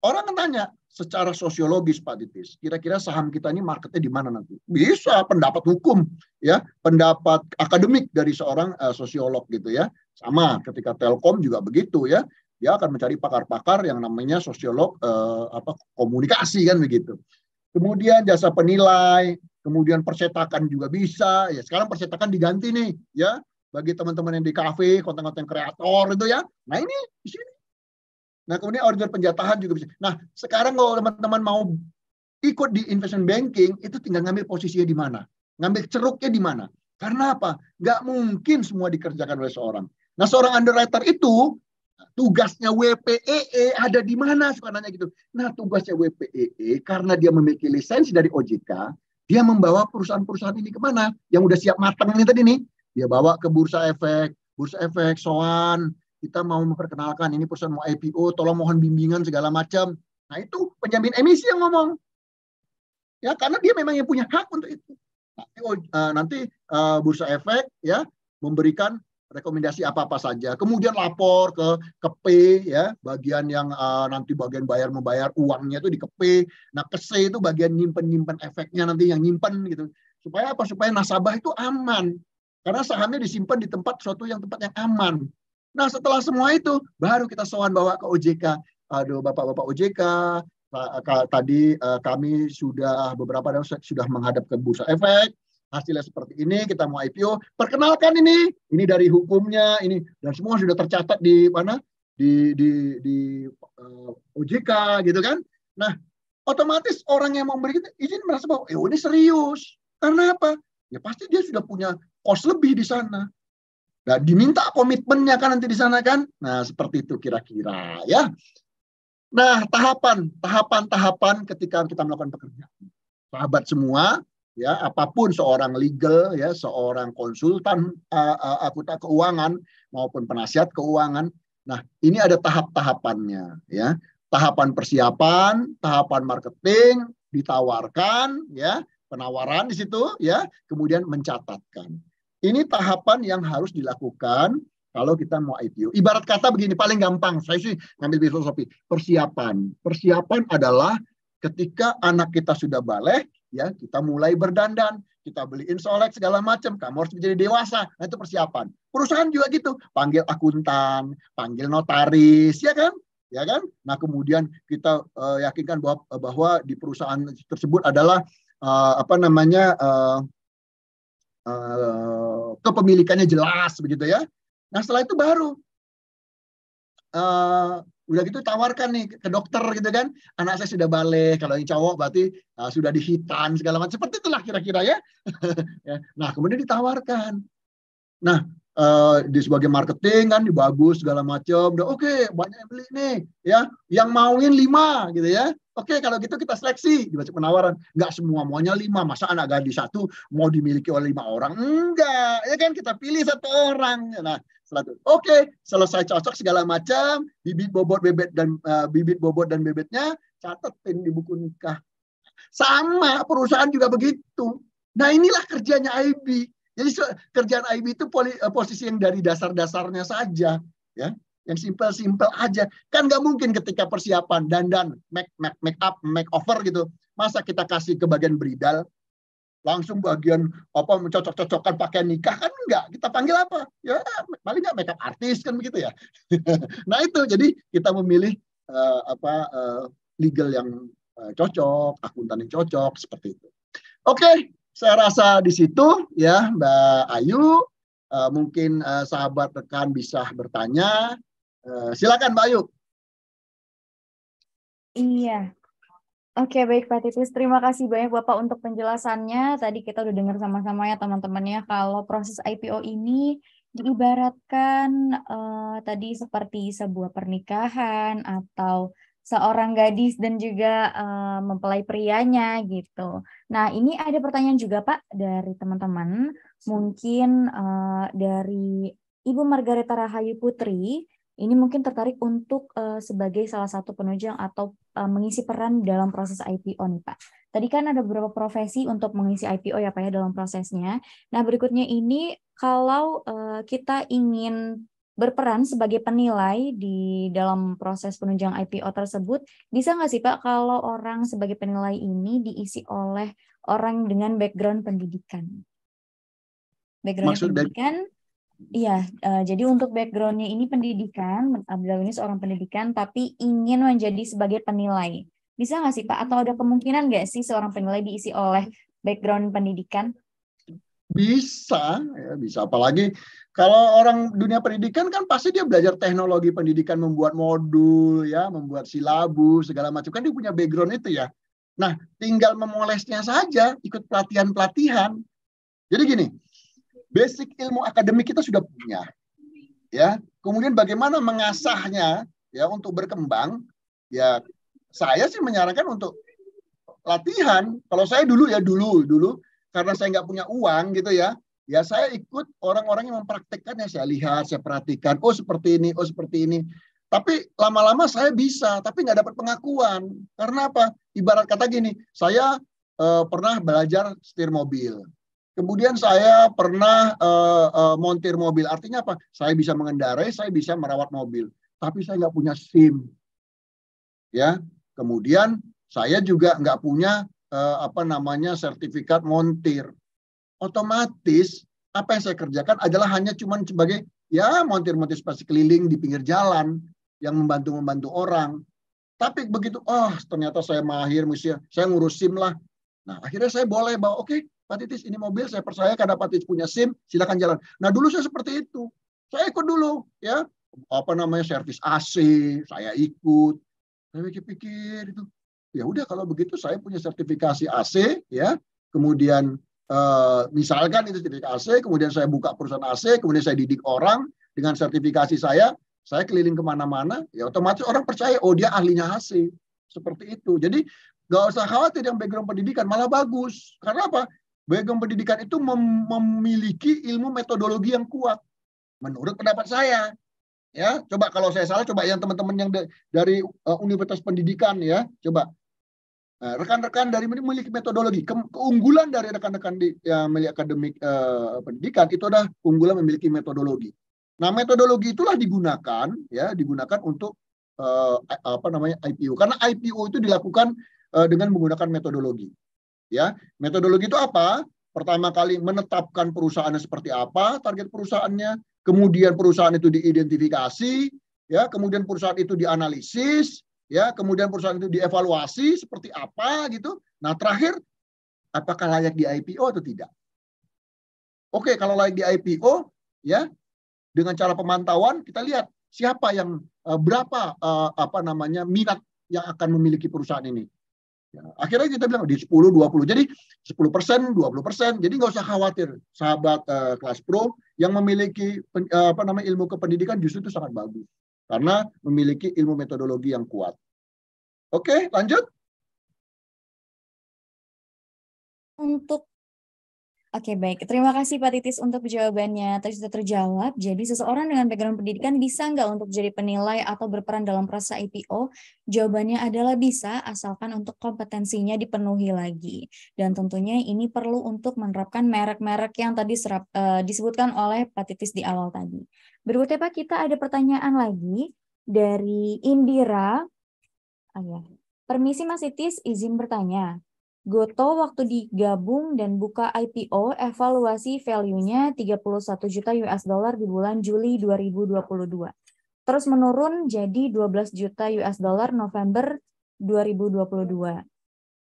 [SPEAKER 1] Orang nanya kan secara sosiologis Pak Titis, kira-kira saham kita ini marketnya di mana nanti? Bisa pendapat hukum, ya, pendapat akademik dari seorang uh, sosiolog gitu ya. Sama ketika Telkom juga begitu ya. Dia akan mencari pakar-pakar yang namanya sosiolog uh, apa komunikasi kan begitu. Kemudian jasa penilai, kemudian percetakan juga bisa. Ya, sekarang percetakan diganti nih, ya bagi teman-teman yang di kafe, konten-konten kreator itu ya. Nah ini di sini Nah, kemudian order penjatahan juga bisa. Nah, sekarang kalau teman-teman mau ikut di investment banking, itu tinggal ngambil posisinya di mana. Ngambil ceruknya di mana. Karena apa? Nggak mungkin semua dikerjakan oleh seorang. Nah, seorang underwriter itu tugasnya WPEE e ada di mana? Suka gitu. Nah, tugasnya WPEE e, karena dia memiliki lisensi dari OJK, dia membawa perusahaan-perusahaan ini kemana? Yang udah siap matang ini tadi nih. Dia bawa ke bursa efek, bursa efek, soan, kita mau memperkenalkan ini perusahaan mau IPO, tolong mohon bimbingan segala macam. Nah itu penjamin emisi yang ngomong. Ya karena dia memang yang punya hak untuk itu. Nanti, uh, nanti uh, bursa efek ya memberikan rekomendasi apa-apa saja. Kemudian lapor ke ke ya, bagian yang uh, nanti bagian bayar membayar uangnya itu di ke Nah, ke C itu bagian nyimpen-nyimpen efeknya nanti yang nyimpen gitu. Supaya apa? Supaya nasabah itu aman. Karena sahamnya disimpan di tempat suatu yang tempat yang aman. Nah setelah semua itu baru kita soan bawa ke OJK. Aduh bapak-bapak OJK, tadi eh, kami sudah beberapa sudah menghadap ke bursa efek, hasilnya seperti ini, kita mau IPO, perkenalkan ini, ini dari hukumnya, ini dan semua sudah tercatat di mana di di di uh, eh, OJK gitu kan. Nah, otomatis orang yang mau memberikan izin merasa bahwa eh oh, ini serius. Karena apa? Ya pasti dia sudah punya kos lebih di sana. Nah, diminta komitmennya kan nanti di sana kan? Nah, seperti itu kira-kira ya. Nah, tahapan, tahapan-tahapan ketika kita melakukan pekerjaan. Sahabat semua, ya apapun seorang legal ya, seorang konsultan uh, uh, akuta keuangan maupun penasihat keuangan. Nah, ini ada tahap-tahapannya ya. Tahapan persiapan, tahapan marketing, ditawarkan ya, penawaran di situ ya, kemudian mencatatkan. Ini tahapan yang harus dilakukan kalau kita mau IPO. Ibarat kata begini, paling gampang, saya sih ngambil filosofi, persiapan. Persiapan adalah ketika anak kita sudah balik, ya kita mulai berdandan, kita beli insolek segala macam, kamu harus menjadi dewasa. Nah itu persiapan. Perusahaan juga gitu, panggil akuntan, panggil notaris, ya kan? Ya kan? Nah, kemudian kita uh, yakinkan bahwa eh, bahwa di perusahaan tersebut adalah uh, apa namanya? Uh, uh, kepemilikannya jelas begitu ya. Nah setelah itu baru uh, udah gitu tawarkan nih ke dokter gitu kan anak saya sudah balik kalau yang cowok berarti uh, sudah dihitan segala macam seperti itulah kira-kira ya, ya. nah kemudian ditawarkan nah uh, di sebagai marketing kan bagus segala macam. Udah oke, okay, banyak yang beli nih ya. Yang mauin lima gitu ya. Oke, okay, kalau gitu kita seleksi dibaca penawaran. Nggak semua maunya lima. Masa anak gadis satu mau dimiliki oleh lima orang? Enggak. Ya kan kita pilih satu orang. Nah, Oke, okay, selesai cocok segala macam, bibit bobot bebet dan uh, bibit bobot dan bebetnya catetin di buku nikah. Sama perusahaan juga begitu. Nah, inilah kerjanya IB. Jadi kerjaan IB itu eh, posisi yang dari dasar-dasarnya saja, ya, yang simpel-simpel aja. Kan nggak mungkin ketika persiapan dandan, make make make up, make over gitu. Masa kita kasih ke bagian bridal, langsung bagian apa mencocok-cocokkan pakaian nikah kan enggak kita panggil apa ya paling make up artis kan begitu ya nah itu jadi kita memilih uh, apa uh, legal yang uh, cocok akuntan yang cocok seperti itu oke okay saya rasa di situ ya Mbak Ayu uh, mungkin uh, sahabat rekan bisa bertanya.
[SPEAKER 2] Uh, silakan Mbak Ayu. Iya. Oke, baik Pak Titus. Terima kasih banyak Bapak untuk penjelasannya. Tadi kita udah dengar sama-sama ya teman-temannya kalau proses IPO ini diibaratkan uh, tadi seperti sebuah pernikahan atau seorang gadis dan juga uh, mempelai prianya gitu. Nah, ini ada pertanyaan juga Pak dari teman-teman, mungkin uh, dari Ibu Margareta Rahayu Putri, ini mungkin tertarik untuk uh, sebagai salah satu penunjang atau uh, mengisi peran dalam proses IPO nih Pak. Tadi kan ada beberapa profesi untuk mengisi IPO ya Pak ya dalam prosesnya. Nah, berikutnya ini kalau uh, kita ingin berperan sebagai penilai di dalam proses penunjang IPO tersebut, bisa nggak sih Pak kalau orang sebagai penilai ini diisi oleh orang dengan background pendidikan? Background Maksud pendidikan, iya. Uh, jadi untuk backgroundnya ini pendidikan, beliau ini seorang pendidikan, tapi ingin menjadi sebagai penilai. Bisa nggak sih Pak? Atau ada kemungkinan nggak sih seorang penilai diisi oleh background pendidikan?
[SPEAKER 1] bisa ya bisa apalagi kalau orang dunia pendidikan kan pasti dia belajar teknologi pendidikan membuat modul ya membuat silabus segala macam kan dia punya background itu ya nah tinggal memolesnya saja ikut pelatihan pelatihan jadi gini basic ilmu akademik kita sudah punya ya kemudian bagaimana mengasahnya ya untuk berkembang ya saya sih menyarankan untuk latihan kalau saya dulu ya dulu dulu karena saya nggak punya uang gitu ya, ya saya ikut orang-orang yang ya Saya lihat, saya perhatikan, oh seperti ini, oh seperti ini. Tapi lama-lama saya bisa, tapi nggak dapat pengakuan. Karena apa? Ibarat kata gini, saya e, pernah belajar setir mobil. Kemudian saya pernah e, e, montir mobil. Artinya apa? Saya bisa mengendarai, saya bisa merawat mobil. Tapi saya nggak punya SIM. Ya, kemudian saya juga nggak punya eh, apa namanya sertifikat montir. Otomatis apa yang saya kerjakan adalah hanya cuman sebagai ya montir-montir spasi keliling di pinggir jalan yang membantu-membantu orang. Tapi begitu, oh ternyata saya mahir, misalnya saya ngurus SIM lah. Nah akhirnya saya boleh bawa, oke okay, Pak Titis ini mobil saya percaya karena Pak Titis punya SIM, silakan jalan. Nah dulu saya seperti itu. Saya ikut dulu ya, apa namanya servis AC, saya ikut. Saya pikir-pikir itu, ya udah kalau begitu saya punya sertifikasi AC ya kemudian eh, misalkan itu sertifikasi AC kemudian saya buka perusahaan AC kemudian saya didik orang dengan sertifikasi saya saya keliling kemana-mana ya otomatis orang percaya oh dia ahlinya AC seperti itu jadi nggak usah khawatir yang background pendidikan malah bagus karena apa background pendidikan itu mem memiliki ilmu metodologi yang kuat menurut pendapat saya ya coba kalau saya salah coba yang teman-teman yang dari uh, universitas pendidikan ya coba Nah, rekan-rekan dari dari memiliki metodologi keunggulan dari rekan-rekan yang memiliki akademik eh, pendidikan itu adalah keunggulan memiliki metodologi. Nah, metodologi itulah digunakan ya digunakan untuk uh, apa namanya IPO karena IPO itu dilakukan uh, dengan menggunakan metodologi. Ya, metodologi itu apa? Pertama kali menetapkan perusahaannya seperti apa, target perusahaannya, kemudian perusahaan itu diidentifikasi, ya, kemudian perusahaan itu dianalisis, ya kemudian perusahaan itu dievaluasi seperti apa gitu. Nah terakhir apakah layak di IPO atau tidak? Oke kalau layak di IPO ya dengan cara pemantauan kita lihat siapa yang eh, berapa eh, apa namanya minat yang akan memiliki perusahaan ini. Ya, akhirnya kita bilang di 10 20. Jadi 10 persen, 20 persen. Jadi nggak usah khawatir sahabat uh, kelas pro yang memiliki apa namanya ilmu kependidikan justru itu sangat bagus karena memiliki ilmu metodologi yang kuat. Oke, lanjut.
[SPEAKER 2] Untuk Oke, baik. Terima kasih Pak Titis untuk jawabannya. Tadi sudah terjawab. Jadi seseorang dengan background pendidikan bisa nggak untuk jadi penilai atau berperan dalam proses IPO? Jawabannya adalah bisa, asalkan untuk kompetensinya dipenuhi lagi. Dan tentunya ini perlu untuk menerapkan merek-merek yang tadi serap, uh, disebutkan oleh Pak Titis di awal tadi. Berikutnya Pak, kita ada pertanyaan lagi dari Indira. Oh, Permisi Mas Titis, izin bertanya. Goto waktu digabung dan buka IPO, evaluasi value-nya 31 juta US dollar di bulan Juli 2022. Terus menurun jadi 12 juta US dollar November 2022.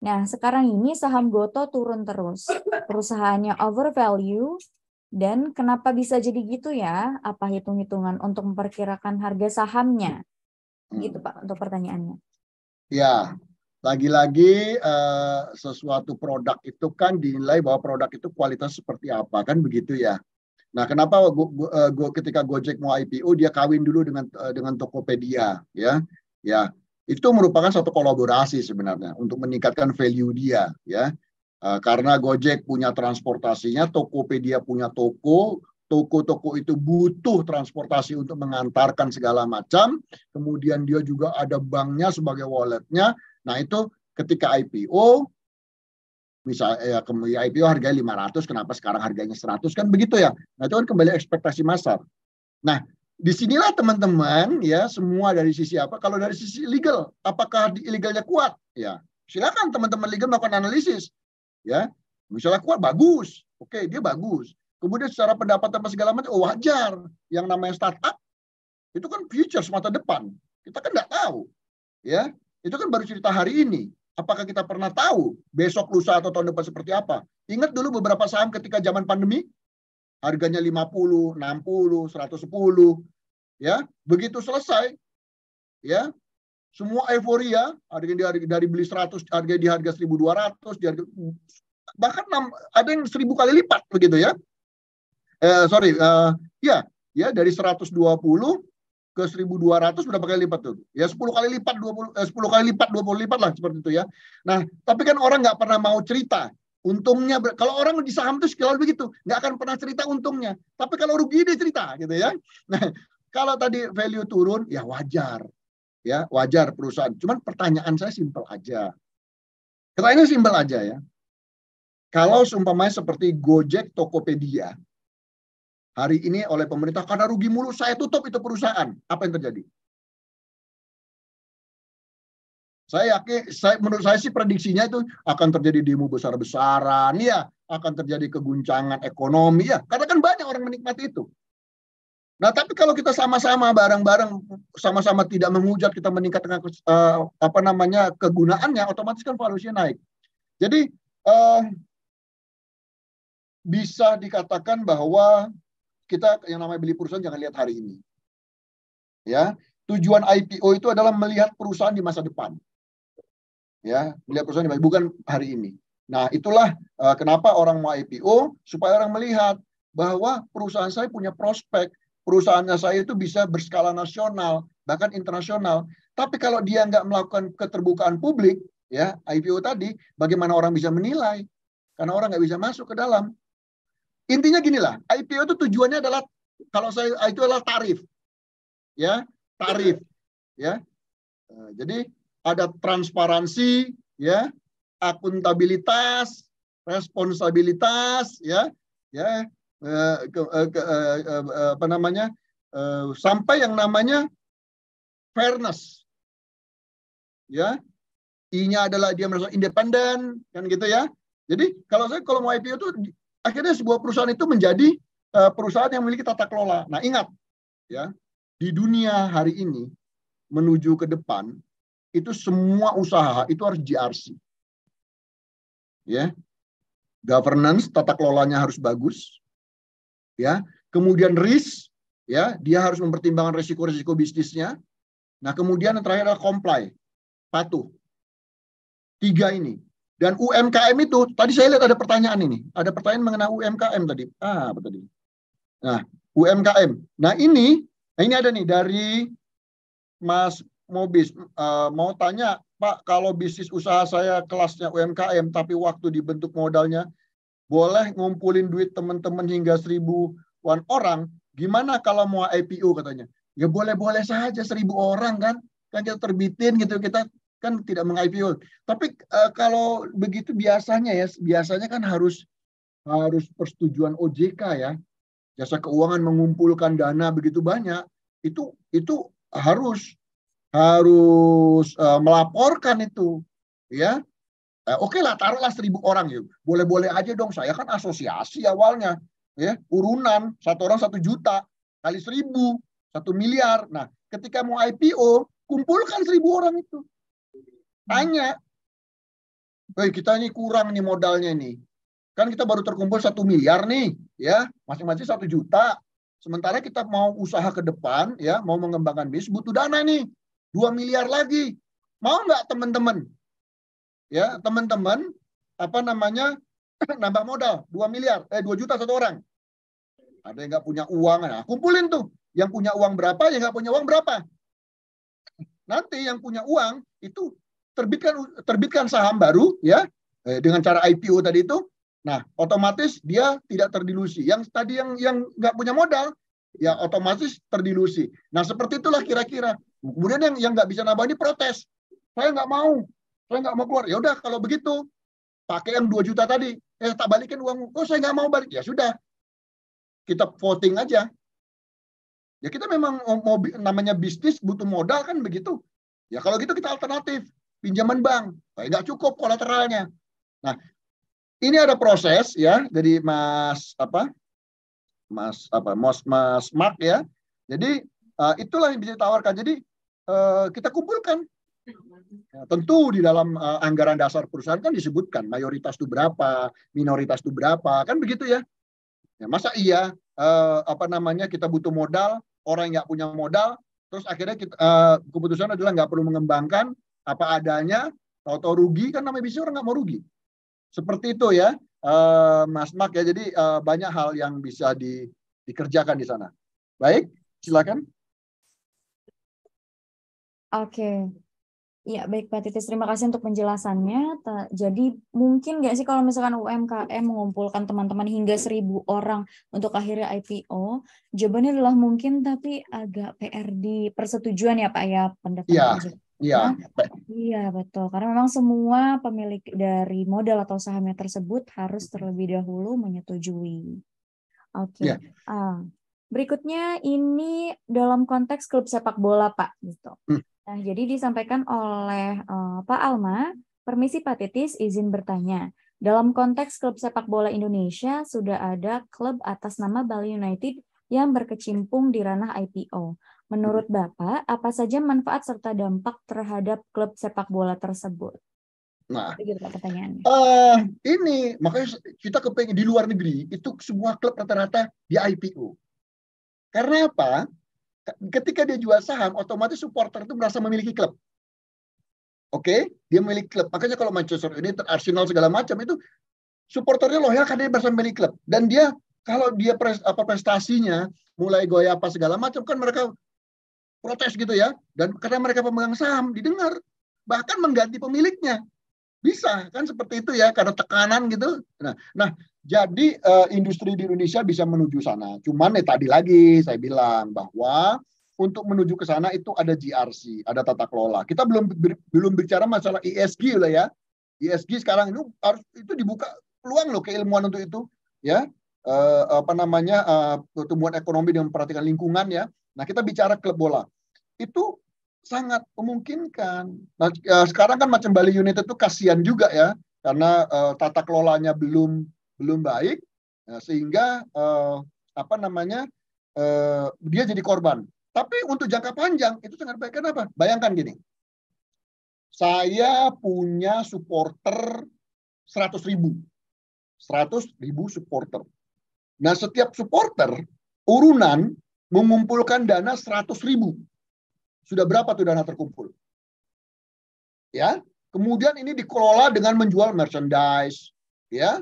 [SPEAKER 2] Nah, sekarang ini saham Goto turun terus. Perusahaannya overvalue dan kenapa bisa jadi gitu ya? Apa hitung-hitungan untuk memperkirakan harga sahamnya? Gitu Pak untuk pertanyaannya.
[SPEAKER 1] Ya, lagi-lagi uh, sesuatu produk itu kan dinilai bahwa produk itu kualitas seperti apa kan begitu ya. Nah, kenapa gua, gua, eh, gua, ketika Gojek mau IPO dia kawin dulu dengan eh, dengan Tokopedia ya. Ya, itu merupakan satu kolaborasi sebenarnya untuk meningkatkan value dia ya. Uh, karena Gojek punya transportasinya, Tokopedia punya toko, toko-toko itu butuh transportasi untuk mengantarkan segala macam. Kemudian dia juga ada banknya sebagai walletnya. Nah itu ketika IPO, misalnya eh, ya, kemudian IPO harganya 500, kenapa sekarang harganya 100 kan begitu ya. Nah itu kan kembali ekspektasi pasar. Nah disinilah teman-teman ya semua dari sisi apa? Kalau dari sisi legal, apakah ilegalnya kuat? Ya silakan teman-teman legal melakukan analisis. Ya misalnya kuat bagus, oke dia bagus. Kemudian secara pendapatan apa segala macam, oh wajar. Yang namanya startup itu kan future mata depan. Kita kan nggak tahu, ya. Itu kan baru cerita hari ini. Apakah kita pernah tahu besok, lusa, atau tahun depan seperti apa? Ingat dulu beberapa saham ketika zaman pandemi, harganya 50, 60, 110, ya. Begitu selesai, ya, semua euforia, harganya dari, dari beli 100, harga di harga 1200, di harga, bahkan 6, ada yang 1000 kali lipat begitu ya. Eh, sorry, eh, ya, ya dari 120 ke 1200 berapa kali lipat tuh? Ya 10 kali lipat 20 eh, 10 kali lipat 20 lipat lah seperti itu ya. Nah, tapi kan orang nggak pernah mau cerita untungnya kalau orang di saham tuh selalu begitu, nggak akan pernah cerita untungnya. Tapi kalau rugi dia cerita gitu ya. Nah, kalau tadi value turun ya wajar. Ya, wajar perusahaan. Cuman pertanyaan saya simpel aja. Pertanyaannya simpel aja ya. Kalau seumpamanya seperti Gojek, Tokopedia, hari ini oleh pemerintah karena rugi mulu saya tutup itu perusahaan. Apa yang terjadi? Saya yakin, saya, menurut saya sih prediksinya itu akan terjadi demo besar-besaran, ya akan terjadi keguncangan ekonomi, ya karena kan banyak orang menikmati itu. Nah, tapi kalau kita sama-sama bareng-bareng, sama-sama tidak menghujat, kita meningkatkan uh, apa namanya kegunaannya, otomatis kan valuasinya naik. Jadi uh, bisa dikatakan bahwa kita yang namanya beli perusahaan jangan lihat hari ini. Ya, tujuan IPO itu adalah melihat perusahaan di masa depan. Ya, melihat perusahaan di masa, depan bukan hari ini. Nah, itulah uh, kenapa orang mau IPO supaya orang melihat bahwa perusahaan saya punya prospek, perusahaannya saya itu bisa berskala nasional bahkan internasional. Tapi kalau dia nggak melakukan keterbukaan publik, ya IPO tadi, bagaimana orang bisa menilai? Karena orang nggak bisa masuk ke dalam. Intinya gini lah IPO itu tujuannya adalah kalau saya itu adalah tarif. Ya, tarif, ya. Eh, jadi ada transparansi, ya, akuntabilitas, responsabilitas, ya, ya, eh, ke, eh, ke, apa namanya? sampai yang namanya fairness. Ya. I-nya adalah dia merasa independen kan gitu ya. Jadi kalau saya kalau mau IPO itu akhirnya sebuah perusahaan itu menjadi uh, perusahaan yang memiliki tata kelola. Nah, ingat ya, di dunia hari ini menuju ke depan itu semua usaha itu harus GRC. Ya. Governance, tata kelolanya harus bagus. Ya. Kemudian risk, ya, dia harus mempertimbangkan risiko-risiko bisnisnya. Nah, kemudian yang terakhir adalah comply, patuh. Tiga ini. Dan UMKM itu, tadi saya lihat ada pertanyaan ini. Ada pertanyaan mengenai UMKM tadi. Ah, apa tadi? Nah, UMKM. Nah, ini nah ini ada nih dari Mas Mobis. Uh, mau tanya, Pak, kalau bisnis usaha saya kelasnya UMKM, tapi waktu dibentuk modalnya, boleh ngumpulin duit teman-teman hingga seribu orang, gimana kalau mau IPO katanya? Ya boleh-boleh saja seribu orang kan. Kan kita terbitin gitu, kita kan tidak meng-IPO. Tapi uh, kalau begitu biasanya ya, biasanya kan harus harus persetujuan OJK ya. Jasa keuangan mengumpulkan dana begitu banyak, itu itu harus harus uh, melaporkan itu ya. Eh, oke okay lah, taruhlah seribu orang ya. Boleh-boleh aja dong. Saya kan asosiasi awalnya, ya urunan satu orang satu juta kali seribu satu miliar. Nah, ketika mau IPO, kumpulkan seribu orang itu. Tanya. hey kita ini kurang nih modalnya nih. Kan kita baru terkumpul satu miliar nih, ya, masing-masing satu juta. Sementara kita mau usaha ke depan, ya, mau mengembangkan bisnis, butuh dana nih, dua miliar lagi. Mau nggak teman-teman? Ya, teman-teman, apa namanya, nambah modal dua miliar, eh dua juta satu orang. Ada yang nggak punya uang, nah, kumpulin tuh. Yang punya uang berapa, yang nggak punya uang berapa. Nanti yang punya uang itu terbitkan terbitkan saham baru ya eh, dengan cara IPO tadi itu. Nah, otomatis dia tidak terdilusi. Yang tadi yang yang nggak punya modal, ya otomatis terdilusi. Nah, seperti itulah kira-kira. Kemudian yang yang nggak bisa nambah ini protes. Saya nggak mau, saya nggak mau keluar. Ya udah kalau begitu pakai yang 2 juta tadi. Eh tak balikin uang. Oh saya nggak mau balik. Ya sudah, kita voting aja. Ya kita memang oh, mau namanya bisnis butuh modal kan begitu. Ya kalau gitu kita alternatif pinjaman bank. tapi Nggak cukup kolateralnya. Nah, ini ada proses ya. Jadi Mas apa? Mas apa? Mas Mas Mark ya. Jadi uh, itulah yang bisa ditawarkan. Jadi uh, kita kumpulkan. Ya, tentu di dalam uh, anggaran dasar perusahaan kan disebutkan mayoritas itu berapa, minoritas itu berapa, kan begitu ya. ya masa iya uh, apa namanya kita butuh modal, orang nggak punya modal, terus akhirnya kita, uh, keputusan adalah nggak perlu mengembangkan, apa adanya, tahu-tahu rugi kan namanya bisnis orang nggak mau rugi. Seperti itu ya, eh, Mas Mak ya. Jadi eh, banyak hal yang bisa di, dikerjakan di sana. Baik, silakan.
[SPEAKER 2] Oke. Okay. Ya, baik Pak Titis. Terima kasih untuk penjelasannya. Jadi mungkin nggak sih kalau misalkan UMKM mengumpulkan teman-teman hingga seribu orang untuk akhirnya IPO, jawabannya adalah mungkin tapi agak PR di persetujuan ya Pak ya pendapat Ya, Iya. iya betul. Karena memang semua pemilik dari modal atau sahamnya tersebut harus terlebih dahulu menyetujui. Oke. Okay. Ya. Uh, ah. berikutnya ini dalam konteks klub sepak bola Pak gitu. Hmm. Nah jadi disampaikan oleh uh, eh, Pak Alma. Permisi Pak Titis, izin bertanya. Dalam konteks klub sepak bola Indonesia sudah ada klub atas nama Bali United yang berkecimpung di ranah IPO. Menurut Bapak, apa saja manfaat serta dampak terhadap klub sepak bola tersebut?
[SPEAKER 1] Nah, Uh, ini makanya kita kepengen di luar negeri itu semua klub rata-rata di IPO. Karena apa? Ketika dia jual saham, otomatis supporter itu merasa memiliki klub. Oke, okay? dia memiliki klub. Makanya kalau Manchester United, Arsenal segala macam itu supporternya loyal karena dia merasa memiliki klub dan dia kalau dia pres, apa prestasinya mulai goyah apa segala macam kan mereka protes gitu ya. Dan karena mereka pemegang saham didengar, bahkan mengganti pemiliknya. Bisa kan seperti itu ya karena tekanan gitu. Nah, nah jadi uh, industri di Indonesia bisa menuju sana. Cuman ya tadi lagi saya bilang bahwa untuk menuju ke sana itu ada GRC, ada tata kelola. Kita belum belum bicara masalah ESG lah ya. ESG sekarang itu harus itu dibuka peluang loh keilmuan untuk itu ya. Eh, apa namanya eh, pertumbuhan ekonomi dengan perhatikan lingkungan ya. Nah, kita bicara klub bola itu sangat memungkinkan. Nah, ya sekarang kan macam Bali United itu kasihan juga ya karena uh, tata kelolanya belum belum baik ya, sehingga uh, apa namanya uh, dia jadi korban. Tapi untuk jangka panjang itu sangat baik. Kenapa? Bayangkan gini. Saya punya supporter 100 ribu. 100 ribu supporter. Nah setiap supporter urunan mengumpulkan dana 100 ribu sudah berapa tuh dana terkumpul? Ya. Kemudian ini dikelola dengan menjual merchandise, ya.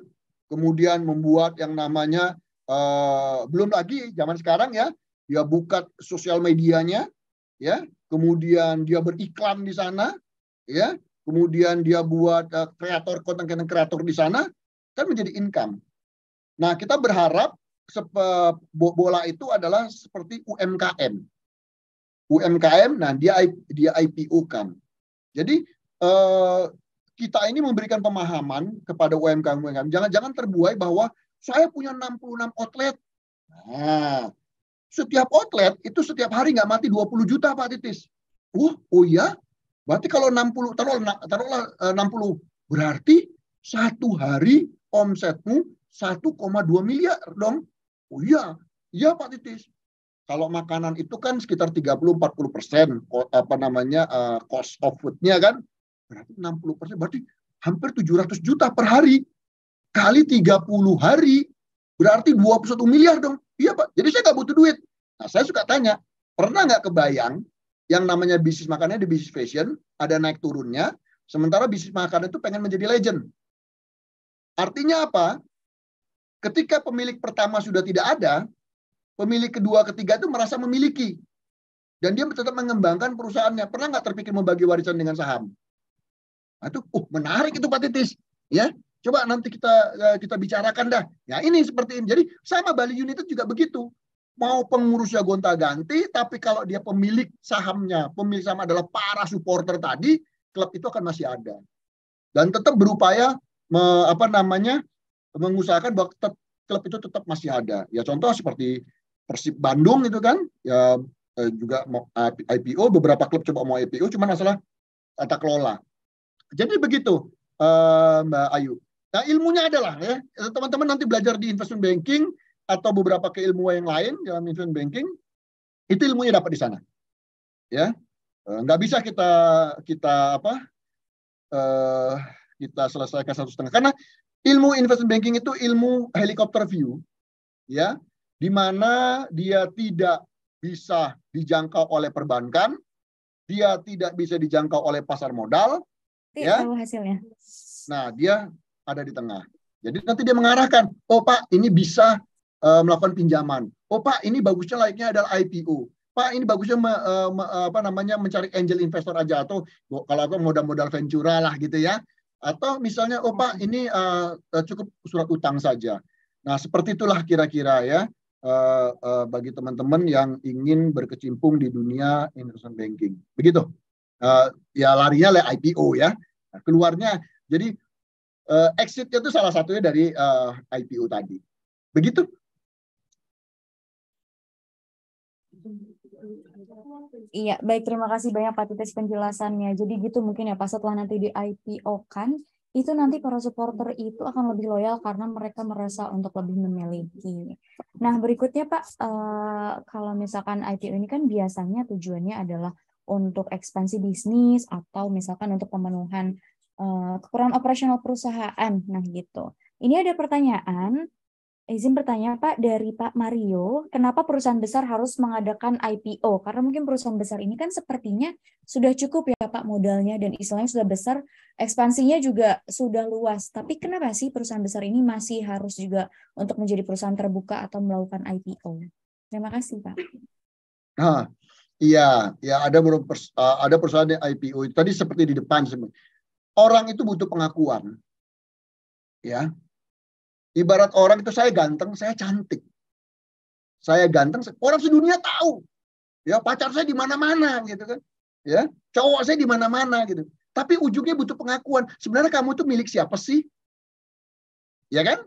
[SPEAKER 1] Kemudian membuat yang namanya uh, belum lagi zaman sekarang ya, dia buka sosial medianya, ya. Kemudian dia beriklan di sana, ya. Kemudian dia buat eh, kreator uh, konten konten kreator di sana, kan menjadi income. Nah, kita berharap bola itu adalah seperti UMKM. UMKM, nah dia dia IPO kan. Jadi eh, kita ini memberikan pemahaman kepada UMKM UMKM. Jangan-jangan terbuai bahwa saya punya 66 outlet. Nah, setiap outlet itu setiap hari nggak mati 20 juta Pak Titis. Uh, oh iya. Berarti kalau 60 taruhlah, taruhlah 60 eh, berarti satu hari omsetmu 1,2 miliar dong. Oh iya. Iya Pak Titis kalau makanan itu kan sekitar 30-40 persen apa namanya uh, cost of foodnya kan berarti 60 persen berarti hampir 700 juta per hari kali 30 hari berarti 21 miliar dong iya pak jadi saya nggak butuh duit nah saya suka tanya pernah nggak kebayang yang namanya bisnis makanan di bisnis fashion ada naik turunnya sementara bisnis makanan itu pengen menjadi legend artinya apa ketika pemilik pertama sudah tidak ada pemilik kedua ketiga itu merasa memiliki dan dia tetap mengembangkan perusahaannya pernah nggak terpikir membagi warisan dengan saham nah, itu uh menarik itu Pak Titis ya coba nanti kita eh, kita bicarakan dah ya ini seperti ini jadi sama Bali United juga begitu mau pengurusnya gonta-ganti tapi kalau dia pemilik sahamnya pemilik saham adalah para supporter tadi klub itu akan masih ada dan tetap berupaya me, apa namanya mengusahakan bahwa klub itu tetap masih ada. Ya contoh seperti Persib Bandung itu kan ya eh, juga mau IPO beberapa klub coba mau IPO cuman masalah tata kelola jadi begitu eh, Mbak Ayu nah ilmunya adalah ya eh, teman-teman nanti belajar di investment banking atau beberapa keilmuan yang lain dalam investment banking itu ilmunya dapat di sana ya nggak bisa kita kita apa kita selesaikan satu setengah karena ilmu investment banking itu ilmu helikopter view ya di mana dia tidak bisa dijangkau oleh perbankan, dia tidak bisa dijangkau oleh pasar modal,
[SPEAKER 2] Tidak ya. Tahu hasilnya.
[SPEAKER 1] Nah, dia ada di tengah. Jadi nanti dia mengarahkan, oh Pak, ini bisa uh, melakukan pinjaman. Oh Pak, ini bagusnya layaknya adalah IPO. Pak, ini bagusnya me, uh, me, eh, apa namanya mencari angel investor aja atau kalau aku modal-modal ventura lah gitu ya. Atau misalnya, oh Pak, hmm. ini uh, cukup surat utang saja. Nah, seperti itulah kira-kira ya uh, uh, bagi teman-teman yang ingin berkecimpung di dunia investment banking. Begitu. Uh, ya larinya le IPO ya. Nah, keluarnya jadi uh, exitnya itu salah satunya dari uh, IPO tadi. Begitu.
[SPEAKER 2] Iya, baik terima kasih banyak Pak Titis penjelasannya. Jadi gitu mungkin ya Pak setelah nanti di IPO kan itu nanti para supporter itu akan lebih loyal karena mereka merasa untuk lebih memiliki. Nah, berikutnya Pak, eh, kalau misalkan IPO ini kan biasanya tujuannya adalah untuk ekspansi bisnis atau misalkan untuk pemenuhan eh, kekurangan operasional perusahaan. Nah, gitu. Ini ada pertanyaan, Izin bertanya Pak, dari Pak Mario, kenapa perusahaan besar harus mengadakan IPO? Karena mungkin perusahaan besar ini kan sepertinya sudah cukup ya Pak modalnya dan istilahnya sudah besar, ekspansinya juga sudah luas. Tapi kenapa sih perusahaan besar ini masih harus juga untuk menjadi perusahaan terbuka atau melakukan IPO? Terima kasih Pak.
[SPEAKER 1] Nah, iya, ya ada ah, ada perusahaan yang IPO. Tadi seperti di depan semua. Orang itu butuh pengakuan. Ya, Ibarat orang itu saya ganteng, saya cantik. Saya ganteng, orang sedunia tahu. Ya, pacar saya di mana-mana gitu kan. Ya, cowok saya di mana-mana gitu. Tapi ujungnya butuh pengakuan. Sebenarnya kamu itu milik siapa sih? Ya kan?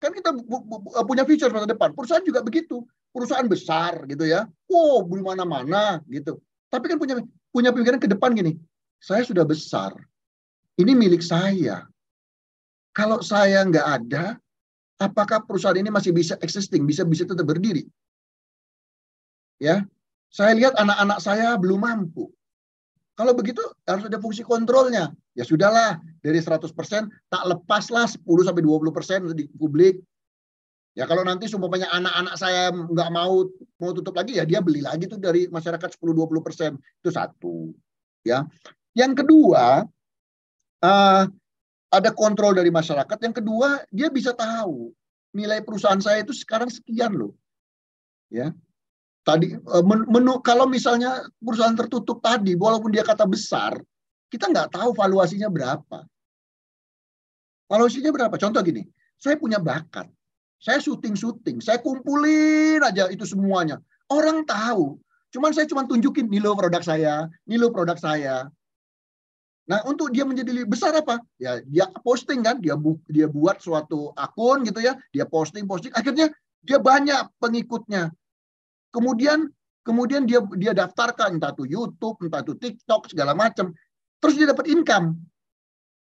[SPEAKER 1] Kan kita eh, punya future masa depan. Perusahaan juga begitu. Perusahaan besar gitu ya. Wow, di mana-mana gitu. Tapi kan punya punya pemikiran ke depan gini. Saya sudah besar. Ini milik saya. Kalau saya nggak ada, apakah perusahaan ini masih bisa existing, bisa bisa tetap berdiri? Ya, saya lihat anak-anak saya belum mampu. Kalau begitu harus ada fungsi kontrolnya. Ya sudahlah, dari 100% tak lepaslah 10 sampai 20% di publik. Ya kalau nanti semuanya anak-anak saya nggak mau mau tutup lagi ya dia beli lagi tuh dari masyarakat 10-20%. Itu satu. Ya. Yang kedua, uh, ada kontrol dari masyarakat. Yang kedua, dia bisa tahu nilai perusahaan saya itu sekarang sekian loh. Ya. Tadi e, menu kalau misalnya perusahaan tertutup tadi walaupun dia kata besar, kita nggak tahu valuasinya berapa. Valuasinya berapa? Contoh gini, saya punya bakat. Saya syuting-syuting, saya kumpulin aja itu semuanya. Orang tahu, cuman saya cuma tunjukin nilai produk saya, nilai produk saya. Nah, untuk dia menjadi besar apa? Ya, dia posting kan, dia bu dia buat suatu akun gitu ya, dia posting posting, akhirnya dia banyak pengikutnya. Kemudian kemudian dia dia daftarkan entah itu YouTube, entah itu TikTok segala macam. Terus dia dapat income.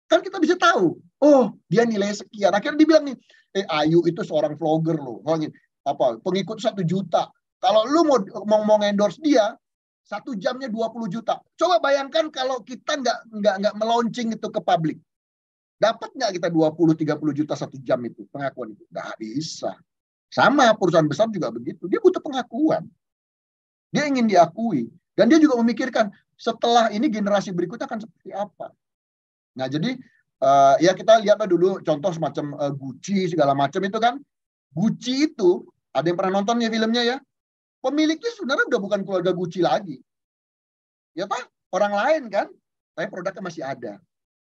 [SPEAKER 1] Kan kita bisa tahu, oh, dia nilai sekian. Akhirnya dibilang nih, eh Ayu itu seorang vlogger loh. Apa pengikut satu juta. Kalau lu mau mau, mau endorse dia, satu jamnya 20 juta. Coba bayangkan kalau kita nggak nggak nggak meluncing itu ke publik. Dapat nggak kita 20-30 juta satu jam itu pengakuan itu? Nggak bisa. Sama perusahaan besar juga begitu. Dia butuh pengakuan. Dia ingin diakui. Dan dia juga memikirkan setelah ini generasi berikutnya akan seperti apa. Nah jadi uh, ya kita lihatlah dulu contoh semacam uh, Gucci segala macam itu kan. Gucci itu ada yang pernah nonton ya filmnya ya? Pemiliknya sebenarnya udah bukan keluarga Gucci lagi. Ya Pak, orang lain kan, tapi produknya masih ada.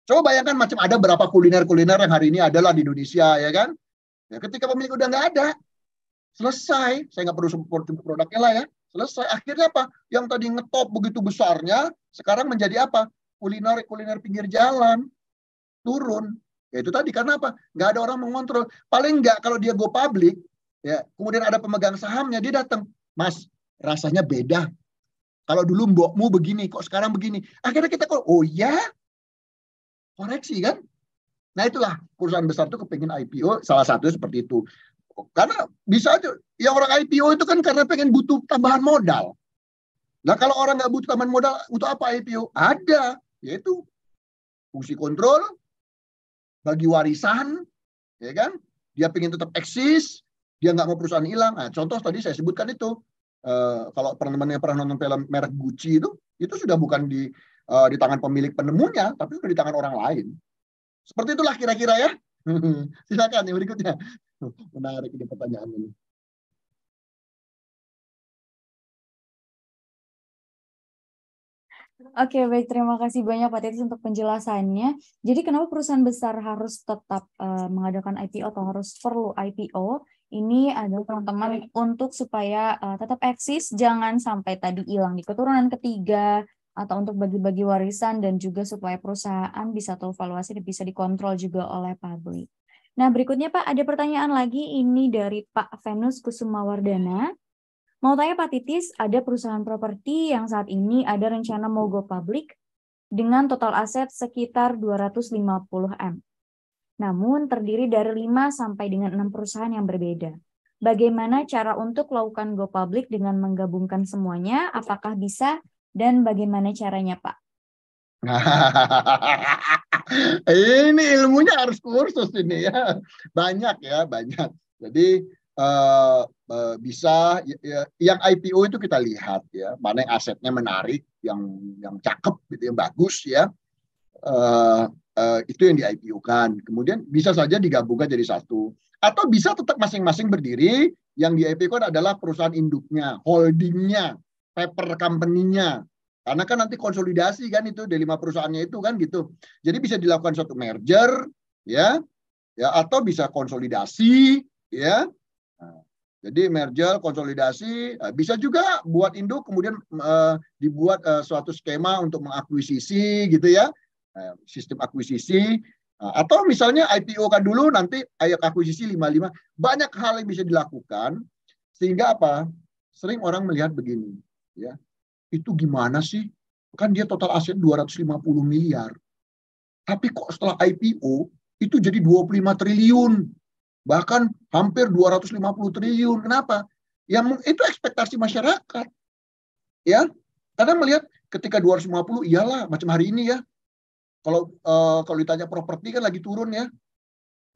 [SPEAKER 1] Coba bayangkan macam ada berapa kuliner-kuliner yang hari ini adalah di Indonesia ya kan. Ya, ketika pemilik udah nggak ada, selesai. Saya nggak perlu support produknya lah ya. Selesai. Akhirnya apa? Yang tadi ngetop begitu besarnya, sekarang menjadi apa? Kuliner-kuliner pinggir jalan. Turun. Ya itu tadi karena apa? Nggak ada orang mengontrol. Paling nggak kalau dia go public, ya kemudian ada pemegang sahamnya, dia datang. Mas, rasanya beda. Kalau dulu mbokmu begini, kok sekarang begini. Akhirnya kita kok, oh ya, koreksi kan? Nah itulah perusahaan besar itu kepingin IPO, salah satu seperti itu. Karena bisa aja, ya orang IPO itu kan karena pengen butuh tambahan modal. Nah kalau orang nggak butuh tambahan modal, untuk apa IPO? Ada, yaitu fungsi kontrol, bagi warisan, ya kan? Dia pengen tetap eksis, dia nggak mau perusahaan hilang. Nah, contoh tadi saya sebutkan itu, uh, kalau teman-teman yang pernah nonton film merek Gucci itu, itu sudah bukan di uh, di tangan pemilik penemunya, tapi sudah di tangan orang lain. Seperti itulah kira-kira ya. Silakan yang berikutnya. Menarik ini pertanyaan ini.
[SPEAKER 2] Oke, okay, baik. Terima kasih banyak Pak Titus untuk penjelasannya. Jadi kenapa perusahaan besar harus tetap uh, mengadakan IPO atau harus perlu IPO? Ini adalah teman-teman untuk supaya uh, tetap eksis, jangan sampai tadi hilang di keturunan ketiga, atau untuk bagi-bagi warisan, dan juga supaya perusahaan bisa tervaluasi dan bisa dikontrol juga oleh publik. Nah, berikutnya Pak, ada pertanyaan lagi ini dari Pak Venus Kusumawardana. Mau tanya Pak Titis, ada perusahaan properti yang saat ini ada rencana mau go public dengan total aset sekitar 250M namun terdiri dari 5 sampai dengan 6 perusahaan yang berbeda. Bagaimana cara untuk melakukan go public dengan menggabungkan semuanya? Apakah bisa dan bagaimana caranya, Pak?
[SPEAKER 1] ini ilmunya harus kursus ini ya. Banyak ya, banyak. Jadi uh, uh, bisa ya, ya yang IPO itu kita lihat ya mana yang asetnya menarik yang yang cakep gitu yang bagus ya uh, Eh, itu yang di IPO kan. Kemudian bisa saja digabungkan jadi satu. Atau bisa tetap masing-masing berdiri. Yang di IPO kan adalah perusahaan induknya, holdingnya, paper company-nya. Karena kan nanti konsolidasi kan itu dari lima perusahaannya itu kan gitu. Jadi bisa dilakukan suatu merger, ya, ya atau bisa konsolidasi, ya. Nah, jadi merger, konsolidasi, eh, bisa juga buat induk kemudian uh, dibuat uh, suatu skema untuk mengakuisisi gitu ya Nah, sistem akuisisi nah, atau misalnya IPO kan dulu nanti ayak akuisisi 55 banyak hal yang bisa dilakukan sehingga apa sering orang melihat begini ya itu gimana sih kan dia total aset 250 miliar tapi kok setelah IPO itu jadi 25 triliun bahkan hampir 250 triliun kenapa yang itu ekspektasi masyarakat ya karena melihat ketika 250 iyalah macam hari ini ya kalau uh, kalau ditanya properti kan lagi turun ya.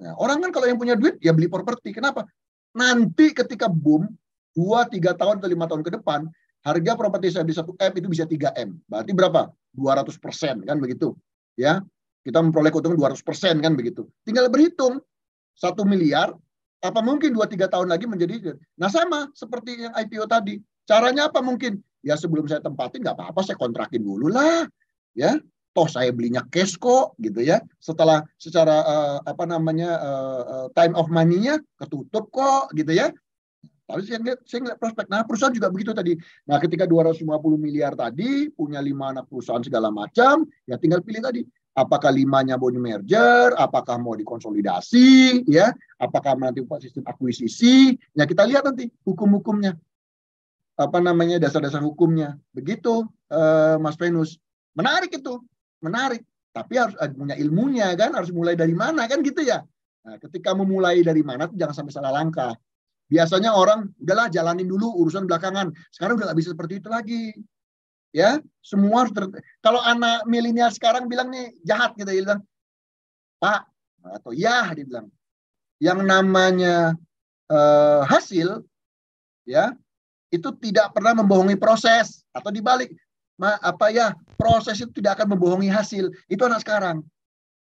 [SPEAKER 1] ya. orang kan kalau yang punya duit ya beli properti. Kenapa? Nanti ketika boom dua tiga tahun atau lima tahun ke depan, harga properti saya di 1 M itu bisa 3 M. Berarti berapa? 200% kan begitu. Ya. Kita memperoleh keuntungan 200% kan begitu. Tinggal berhitung satu miliar apa mungkin dua tiga tahun lagi menjadi nah sama seperti yang IPO tadi. Caranya apa mungkin? Ya sebelum saya tempatin nggak apa-apa saya kontrakin dulu lah. Ya, toh saya belinya cash kok gitu ya setelah secara uh, apa namanya uh, time of money-nya ketutup kok gitu ya tapi saya ngeliat, saya ngeliat prospek nah perusahaan juga begitu tadi nah ketika 250 miliar tadi punya lima anak perusahaan segala macam ya tinggal pilih tadi apakah limanya mau di merger apakah mau dikonsolidasi ya apakah nanti sistem akuisisi ya kita lihat nanti hukum-hukumnya apa namanya dasar-dasar hukumnya begitu uh, Mas Venus menarik itu menarik, tapi harus eh, punya ilmunya kan, harus mulai dari mana kan gitu ya. Nah, ketika memulai dari mana tuh jangan sampai salah langkah. Biasanya orang udahlah jalanin dulu urusan belakangan. Sekarang udah gak bisa seperti itu lagi. Ya, semua harus ter... kalau anak milenial sekarang bilang nih jahat gitu ya, dia bilang, "Pak" atau "Ya" dia bilang. Yang namanya uh, hasil ya itu tidak pernah membohongi proses atau dibalik ma, apa ya proses itu tidak akan membohongi hasil itu anak sekarang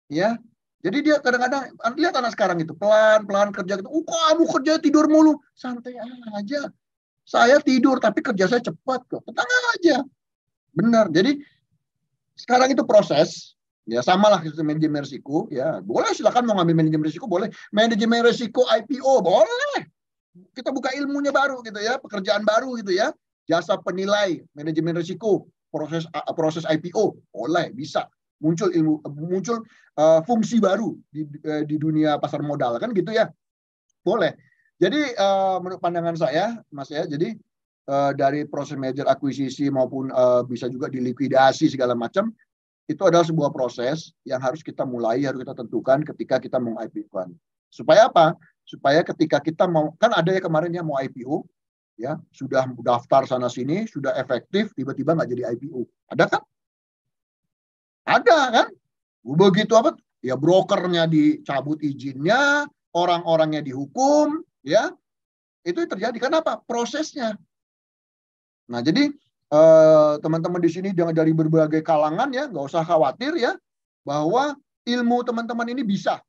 [SPEAKER 1] ya jadi dia kadang-kadang lihat anak sekarang itu pelan pelan kerja gitu oh kamu kerja tidur mulu santai aja saya tidur tapi kerja saya cepat kok tenang aja benar jadi sekarang itu proses ya samalah gitu, manajemen risiko ya boleh silakan mau ngambil manajemen risiko boleh manajemen risiko IPO boleh kita buka ilmunya baru gitu ya pekerjaan baru gitu ya jasa penilai manajemen risiko, proses uh, proses IPO, oleh bisa muncul ilmu uh, muncul uh, fungsi baru di uh, di dunia pasar modal kan gitu ya. Boleh. Jadi uh, menurut pandangan saya Mas ya, jadi uh, dari proses merger akuisisi maupun uh, bisa juga dilikuidasi segala macam itu adalah sebuah proses yang harus kita mulai, harus kita tentukan ketika kita mau IPO-kan. Supaya apa? Supaya ketika kita mau kan ada ya kemarin yang mau IPO, ya sudah daftar sana sini sudah efektif tiba-tiba nggak jadi IPO ada kan ada kan begitu apa ya brokernya dicabut izinnya orang-orangnya dihukum ya itu terjadi kenapa prosesnya nah jadi teman eh, teman-teman di sini dari berbagai kalangan ya nggak usah khawatir ya bahwa ilmu teman-teman ini bisa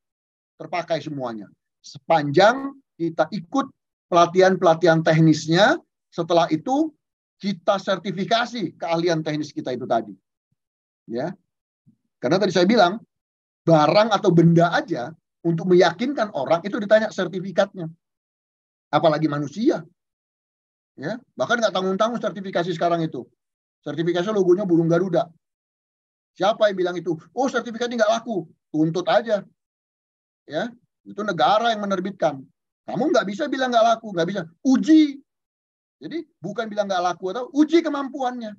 [SPEAKER 1] terpakai semuanya sepanjang kita ikut pelatihan-pelatihan teknisnya. Setelah itu kita sertifikasi keahlian teknis kita itu tadi. Ya. Karena tadi saya bilang barang atau benda aja untuk meyakinkan orang itu ditanya sertifikatnya. Apalagi manusia. Ya, bahkan nggak tanggung-tanggung sertifikasi sekarang itu. Sertifikasi logonya burung Garuda. Siapa yang bilang itu? Oh, sertifikatnya nggak laku. Tuntut aja. Ya, itu negara yang menerbitkan. Kamu nggak bisa bilang nggak laku, nggak bisa. Uji. Jadi bukan bilang nggak laku atau uji kemampuannya.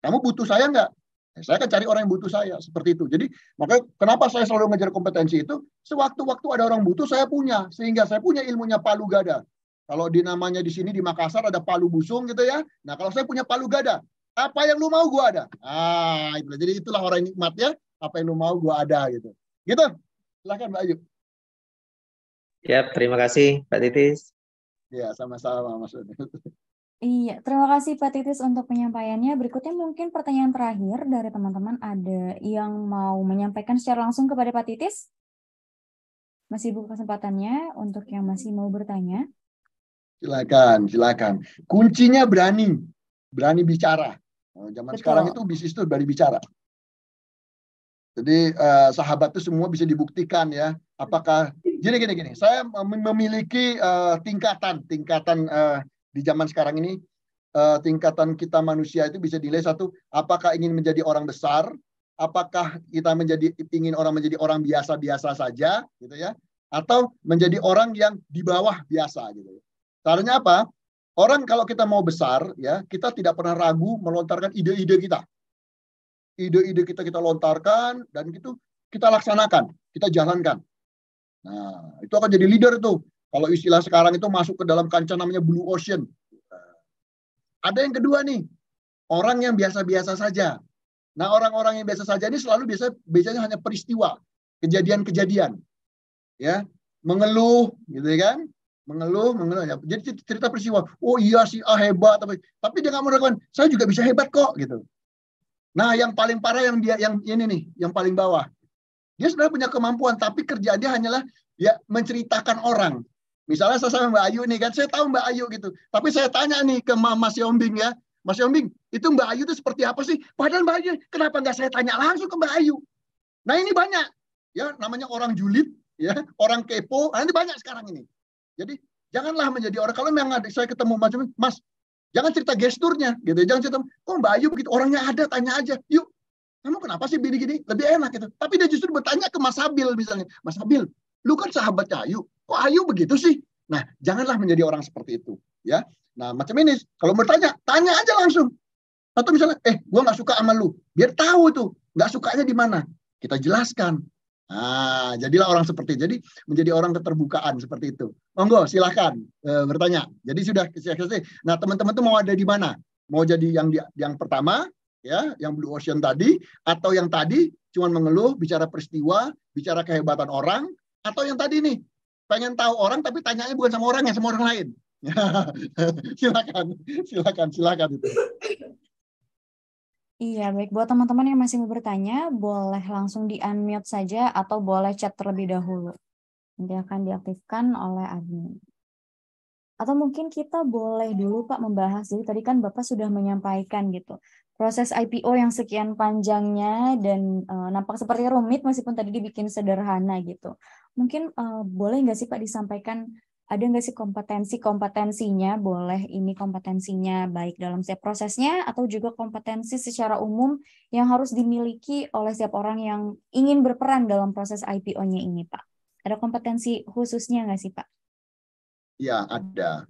[SPEAKER 1] Kamu butuh saya nggak? Ya, saya akan cari orang yang butuh saya seperti itu. Jadi makanya kenapa saya selalu ngejar kompetensi itu? Sewaktu-waktu ada orang butuh, saya punya sehingga saya punya ilmunya palu gada. Kalau di namanya di sini di Makassar ada palu busung gitu ya. Nah kalau saya punya palu gada, apa yang lu mau gue ada. Ah, itu. Jadi itulah orang nikmat ya. Apa yang lu mau gue ada gitu. Gitu. Silahkan Mbak Ayu. Ya, terima kasih Pak Titis. Ya, sama-sama maksudnya.
[SPEAKER 2] Iya, terima kasih Pak Titis untuk penyampaiannya. Berikutnya mungkin pertanyaan terakhir dari teman-teman ada yang mau menyampaikan secara langsung kepada Pak Titis? Masih buka kesempatannya untuk yang masih mau bertanya.
[SPEAKER 1] Silakan, silakan. Kuncinya berani, berani bicara. Nah, zaman Betul. sekarang itu bisnis itu berani bicara. Jadi eh, sahabat itu semua bisa dibuktikan ya, apakah jadi gini gini, saya memiliki uh, tingkatan tingkatan uh, di zaman sekarang ini uh, tingkatan kita manusia itu bisa dinilai satu apakah ingin menjadi orang besar, apakah kita menjadi ingin orang menjadi orang biasa-biasa saja gitu ya, atau menjadi orang yang di bawah biasa gitu. Ya. Caranya apa? Orang kalau kita mau besar ya, kita tidak pernah ragu melontarkan ide-ide kita. Ide-ide kita kita lontarkan dan itu kita laksanakan, kita jalankan. Nah, itu akan jadi leader tuh. Kalau istilah sekarang itu masuk ke dalam kancah namanya blue ocean. Ada yang kedua nih, orang yang biasa-biasa saja. Nah, orang-orang yang biasa saja ini selalu biasa biasanya hanya peristiwa, kejadian-kejadian. Ya, mengeluh gitu ya kan, mengeluh, mengeluh. Ya. Jadi cerita peristiwa, oh iya si A ah, hebat, tapi, tapi dia nggak mau saya juga bisa hebat kok gitu. Nah, yang paling parah yang dia yang ini nih, yang paling bawah. Dia sebenarnya punya kemampuan, tapi kerjaannya dia hanyalah ya menceritakan orang. Misalnya saya sama Mbak Ayu nih kan, saya tahu Mbak Ayu gitu. Tapi saya tanya nih ke Mas Yombing ya, Mas Yombing, itu Mbak Ayu itu seperti apa sih? Padahal Mbak Ayu, kenapa nggak saya tanya langsung ke Mbak Ayu? Nah ini banyak, ya namanya orang julid, ya orang kepo, Nah, ini banyak sekarang ini. Jadi janganlah menjadi orang kalau memang ada, saya ketemu Mas Yombing, Mas, jangan cerita gesturnya, gitu. Jangan cerita, kok oh, Mbak Ayu begitu orangnya ada, tanya aja. Yuk kamu kenapa sih begini gini Lebih enak gitu. Tapi dia justru bertanya ke Mas Habil misalnya. Mas Habil, lu kan sahabat Ayu. Kok Ayu begitu sih? Nah, janganlah menjadi orang seperti itu. ya. Nah, macam ini. Kalau bertanya, tanya aja langsung. Atau misalnya, eh, gua gak suka sama lu. Biar tahu tuh, nggak sukanya di mana. Kita jelaskan. Nah, jadilah orang seperti itu. Jadi menjadi orang keterbukaan seperti itu. Monggo, silahkan e, eh, bertanya. Jadi sudah Nah, teman-teman tuh mau ada di mana? Mau jadi yang yang pertama, ya yang blue ocean tadi atau yang tadi cuman mengeluh bicara peristiwa bicara kehebatan orang atau yang tadi nih pengen tahu orang tapi tanyanya bukan sama orang yang sama orang lain silakan silakan silakan itu
[SPEAKER 2] Iya, baik. Buat teman-teman yang masih mau bertanya, boleh langsung di-unmute saja atau boleh chat terlebih dahulu. Nanti akan diaktifkan oleh admin. Atau mungkin kita boleh dulu Pak membahas, jadi tadi kan Bapak sudah menyampaikan gitu, proses IPO yang sekian panjangnya dan uh, nampak seperti rumit meskipun tadi dibikin sederhana gitu. Mungkin uh, boleh nggak sih Pak disampaikan ada nggak sih kompetensi-kompetensinya? Boleh ini kompetensinya baik dalam setiap prosesnya atau juga kompetensi secara umum yang harus dimiliki oleh setiap orang yang ingin berperan dalam proses IPO-nya ini Pak. Ada kompetensi khususnya nggak sih Pak?
[SPEAKER 1] Ya, ada.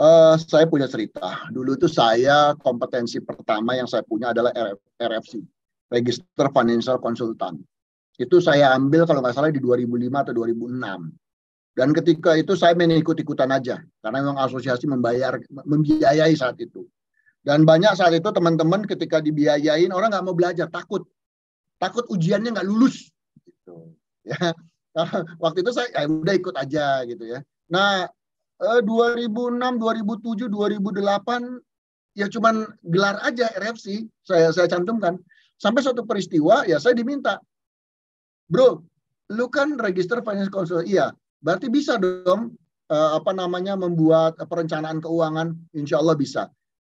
[SPEAKER 1] Uh, saya punya cerita. Dulu itu saya kompetensi pertama yang saya punya adalah RF, RFC, Register Financial Consultant. Itu saya ambil kalau nggak salah di 2005 atau 2006. Dan ketika itu saya main ikut-ikutan aja karena memang asosiasi membayar membiayai saat itu. Dan banyak saat itu teman-teman ketika dibiayain orang nggak mau belajar, takut. Takut ujiannya nggak lulus. Gitu. Ya. waktu itu saya ya udah ikut aja gitu ya. Nah, 2006, 2007, 2008 ya cuman gelar aja RFC saya saya cantumkan. Sampai suatu peristiwa ya saya diminta, "Bro, lu kan register finance consultant." Iya, berarti bisa dong eh, apa namanya membuat perencanaan keuangan, insya Allah bisa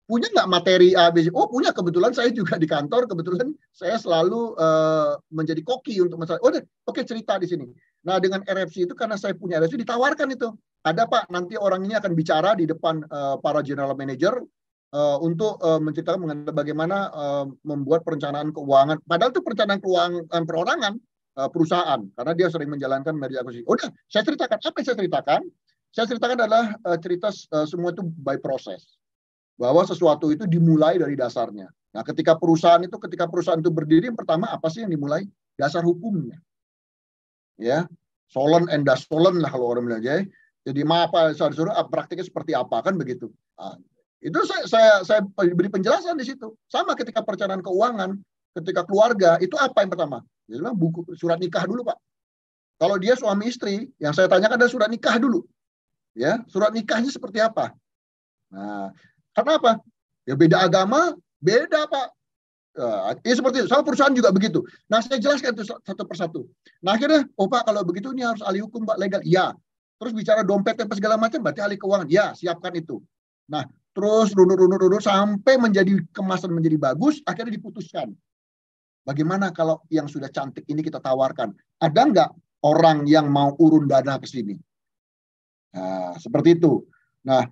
[SPEAKER 1] punya nggak materi ABC? Oh punya, kebetulan saya juga di kantor, kebetulan saya selalu uh, menjadi koki untuk masalah. Oh, oke okay, cerita di sini. Nah dengan RFC itu karena saya punya RFC ditawarkan itu. Ada Pak, nanti orang ini akan bicara di depan uh, para general manager uh, untuk uh, menceritakan mengenai bagaimana uh, membuat perencanaan keuangan. Padahal itu perencanaan keuangan perorangan uh, perusahaan, karena dia sering menjalankan merger acquisition. Udah, saya ceritakan apa yang saya ceritakan. Saya ceritakan adalah uh, cerita uh, semua itu by process bahwa sesuatu itu dimulai dari dasarnya. Nah, ketika perusahaan itu ketika perusahaan itu berdiri yang pertama apa sih yang dimulai? Dasar hukumnya. Ya, Solon and solon lah kalau orang bilang Jadi apa suruh ah, praktiknya seperti apa kan begitu. Nah, itu saya, saya saya beri penjelasan di situ. Sama ketika perencanaan keuangan, ketika keluarga itu apa yang pertama? Dia bilang buku surat nikah dulu, Pak. Kalau dia suami istri, yang saya tanyakan adalah surat nikah dulu. Ya, surat nikahnya seperti apa? Nah, karena apa? Ya beda agama, beda Pak. Nah, ya iya seperti itu. Sama perusahaan juga begitu. Nah saya jelaskan itu satu persatu. Nah akhirnya, oh Pak kalau begitu ini harus ahli hukum Pak legal. Ya. Terus bicara dompet dan segala macam berarti ahli keuangan. Ya siapkan itu. Nah terus runut-runut-runut sampai menjadi kemasan menjadi bagus. Akhirnya diputuskan. Bagaimana kalau yang sudah cantik ini kita tawarkan? Ada nggak orang yang mau urun dana ke sini? Nah, seperti itu. Nah,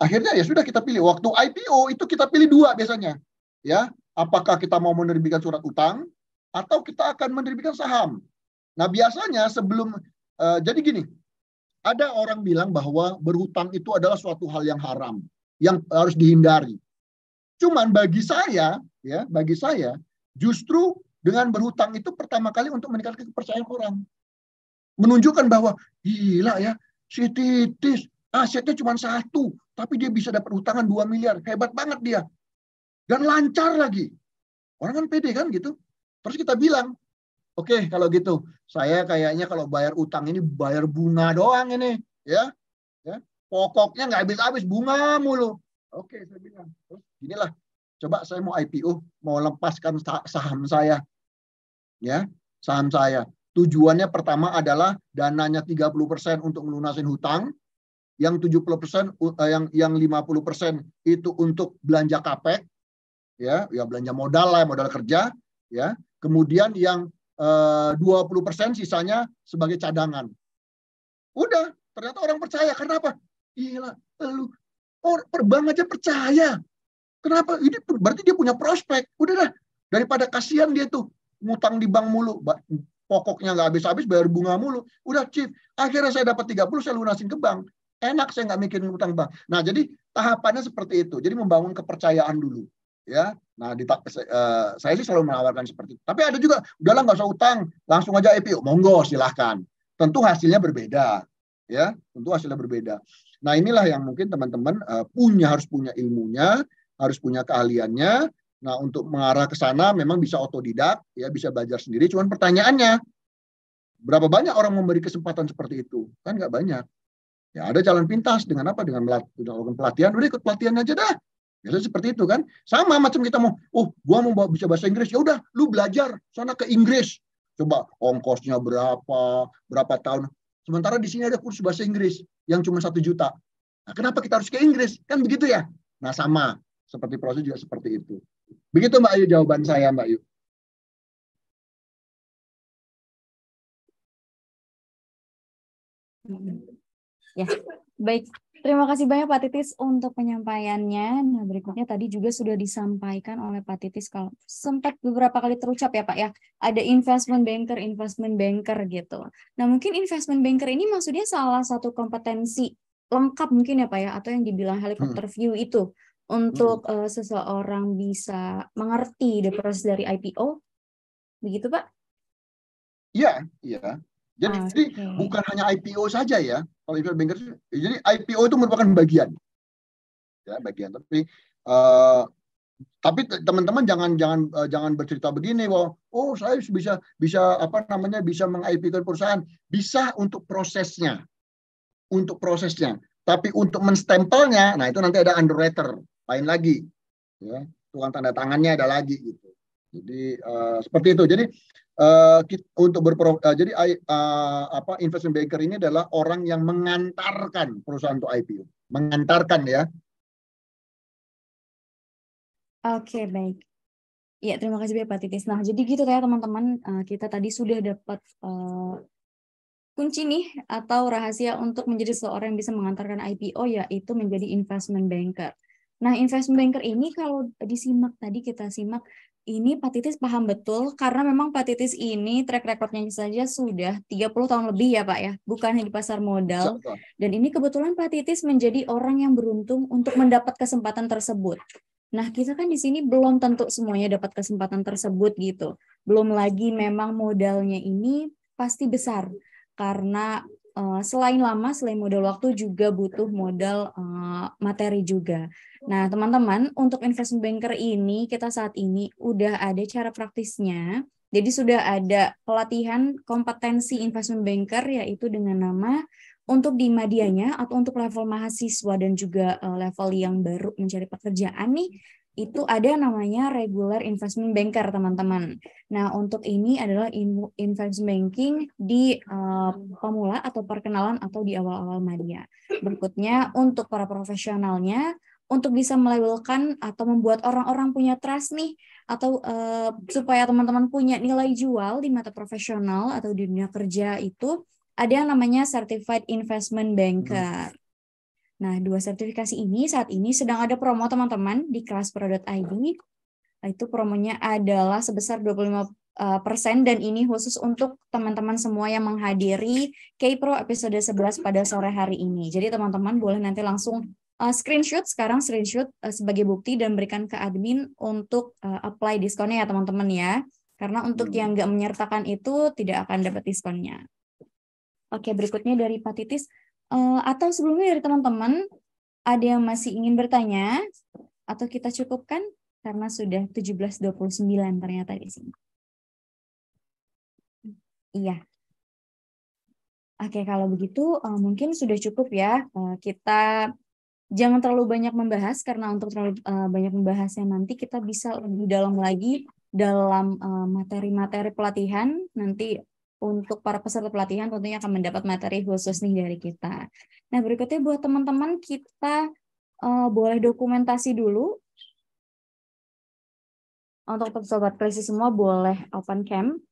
[SPEAKER 1] Akhirnya ya sudah kita pilih. Waktu IPO itu kita pilih dua biasanya. Ya, apakah kita mau menerbitkan surat utang atau kita akan menerbitkan saham. Nah, biasanya sebelum uh, jadi gini, ada orang bilang bahwa berhutang itu adalah suatu hal yang haram, yang harus dihindari. Cuman bagi saya, ya, bagi saya justru dengan berhutang itu pertama kali untuk meningkatkan kepercayaan orang. Menunjukkan bahwa gila ya, si Titis Asetnya cuma satu, tapi dia bisa dapat hutangan 2 miliar. Hebat banget dia. Dan lancar lagi. Orang kan pede kan gitu. Terus kita bilang, oke okay, kalau gitu, saya kayaknya kalau bayar utang ini bayar bunga doang ini. ya, ya Pokoknya nggak habis-habis, bunga mulu. Oke, okay, saya bilang. Terus inilah, coba saya mau IPO, mau lepaskan saham saya. ya Saham saya. Tujuannya pertama adalah dananya 30% untuk melunasin hutang yang 70% eh, yang yang 50% itu untuk belanja kapek ya, ya belanja modal lah, modal kerja ya. Kemudian yang eh, uh, 20% sisanya sebagai cadangan. Udah, ternyata orang percaya. Karena apa? Gila, lu perbank aja percaya. Kenapa? Ini berarti dia punya prospek. Udah dah, daripada kasihan dia tuh ngutang di bank mulu, pokoknya nggak habis-habis bayar bunga mulu. Udah chief, akhirnya saya dapat 30 saya lunasin ke bank enak saya nggak mikirin utang bang. Nah jadi tahapannya seperti itu. Jadi membangun kepercayaan dulu, ya. Nah di, uh, saya sih selalu menawarkan seperti itu. Tapi ada juga udahlah nggak usah utang, langsung aja IPO, monggo silahkan. Tentu hasilnya berbeda, ya. Tentu hasilnya berbeda. Nah inilah yang mungkin teman-teman uh, punya harus punya ilmunya, harus punya keahliannya. Nah untuk mengarah ke sana memang bisa otodidak, ya bisa belajar sendiri. Cuman pertanyaannya, berapa banyak orang memberi kesempatan seperti itu? Kan nggak banyak Ya ada jalan pintas dengan apa? Dengan melakukan pelatihan. Udah ikut pelatihan aja dah. Biasanya seperti itu kan. Sama macam kita mau, oh gua mau bisa bahasa Inggris. Ya udah, lu belajar sana ke Inggris. Coba ongkosnya berapa, berapa tahun. Sementara di sini ada kursus bahasa Inggris yang cuma satu juta. Nah, kenapa kita harus ke Inggris? Kan begitu ya. Nah sama, seperti proses juga seperti itu. Begitu Mbak Ayu jawaban saya Mbak Ayu.
[SPEAKER 2] Mm -hmm. Ya, baik. Terima kasih banyak Pak Titis untuk penyampaiannya. Nah, berikutnya tadi juga sudah disampaikan oleh Pak Titis kalau sempat beberapa kali terucap ya Pak ya, ada investment banker, investment banker gitu. Nah, mungkin investment banker ini maksudnya salah satu kompetensi lengkap mungkin ya Pak ya atau yang dibilang helikopter hmm. view itu untuk hmm. uh, seseorang bisa mengerti the proses dari IPO. Begitu Pak?
[SPEAKER 1] Iya, iya. Jadi, okay. Ah, jadi bukan hanya IPO saja ya, kalau investment banker. Jadi IPO itu merupakan bagian, ya bagian. Tapi uh, tapi teman-teman jangan jangan uh, jangan bercerita begini bahwa oh saya bisa bisa apa namanya bisa meng IPO perusahaan bisa untuk prosesnya, untuk prosesnya. Tapi untuk menstempelnya, nah itu nanti ada underwriter lain lagi, ya tukang tanda tangannya ada lagi gitu. Jadi uh, seperti itu. Jadi uh, eh, kita, untuk berpro, uh, jadi uh, apa investment banker ini adalah orang yang mengantarkan perusahaan untuk IPO, mengantarkan ya.
[SPEAKER 2] Oke okay, baik. Ya terima kasih Pak Titis. Nah jadi gitu ya teman-teman uh, kita tadi sudah dapat uh, kunci nih atau rahasia untuk menjadi seorang yang bisa mengantarkan IPO yaitu menjadi investment banker. Nah, investment banker ini kalau disimak tadi kita simak ini Patitis paham betul karena memang Patitis ini track recordnya saja sudah 30 tahun lebih ya Pak ya, bukan hanya di pasar modal. Dan ini kebetulan Patitis menjadi orang yang beruntung untuk mendapat kesempatan tersebut. Nah, kita kan di sini belum tentu semuanya dapat kesempatan tersebut gitu. Belum lagi memang modalnya ini pasti besar karena Eh, selain lama, selain modal waktu juga butuh modal eh, materi juga. Nah, teman-teman, untuk investment banker ini kita saat ini udah ada cara praktisnya. Jadi sudah ada pelatihan kompetensi investment banker yaitu dengan nama untuk di medianya atau untuk level mahasiswa dan juga eh, level yang baru mencari pekerjaan nih itu ada namanya regular investment banker, teman-teman. Nah, untuk ini adalah investment banking di uh, pemula atau perkenalan atau di awal-awal media. Berikutnya, untuk para profesionalnya, untuk bisa melabelkan atau membuat orang-orang punya trust nih atau uh, supaya teman-teman punya nilai jual di mata profesional atau di dunia kerja itu ada yang namanya certified investment banker. Nah, dua sertifikasi ini saat ini sedang ada promo teman-teman di kelas kelas.pro.id. Itu promonya adalah sebesar 25 eh, dan ini khusus untuk teman-teman semua yang menghadiri K-Pro episode 11 pada sore hari ini. Jadi teman-teman boleh nanti langsung uh, screenshot sekarang screenshot uh, sebagai bukti dan berikan ke admin untuk uh, apply diskonnya ya teman-teman ya. Karena untuk hmm. yang nggak menyertakan itu tidak akan dapat diskonnya. Oke, berikutnya dari Patitis. Uh, atau sebelumnya dari teman-teman, ada yang masih ingin bertanya? Atau kita cukupkan? Karena sudah 17.29 ternyata di sini. Iya. Oke, kalau begitu uh, mungkin sudah cukup ya. Uh, kita jangan terlalu banyak membahas karena untuk terlalu uh, banyak membahasnya nanti kita bisa lebih dalam lagi dalam materi-materi uh, pelatihan nanti untuk para peserta pelatihan tentunya akan mendapat materi khusus nih dari kita. Nah, berikutnya buat teman-teman kita uh, boleh dokumentasi dulu. Untuk sobat krisis semua boleh open camp.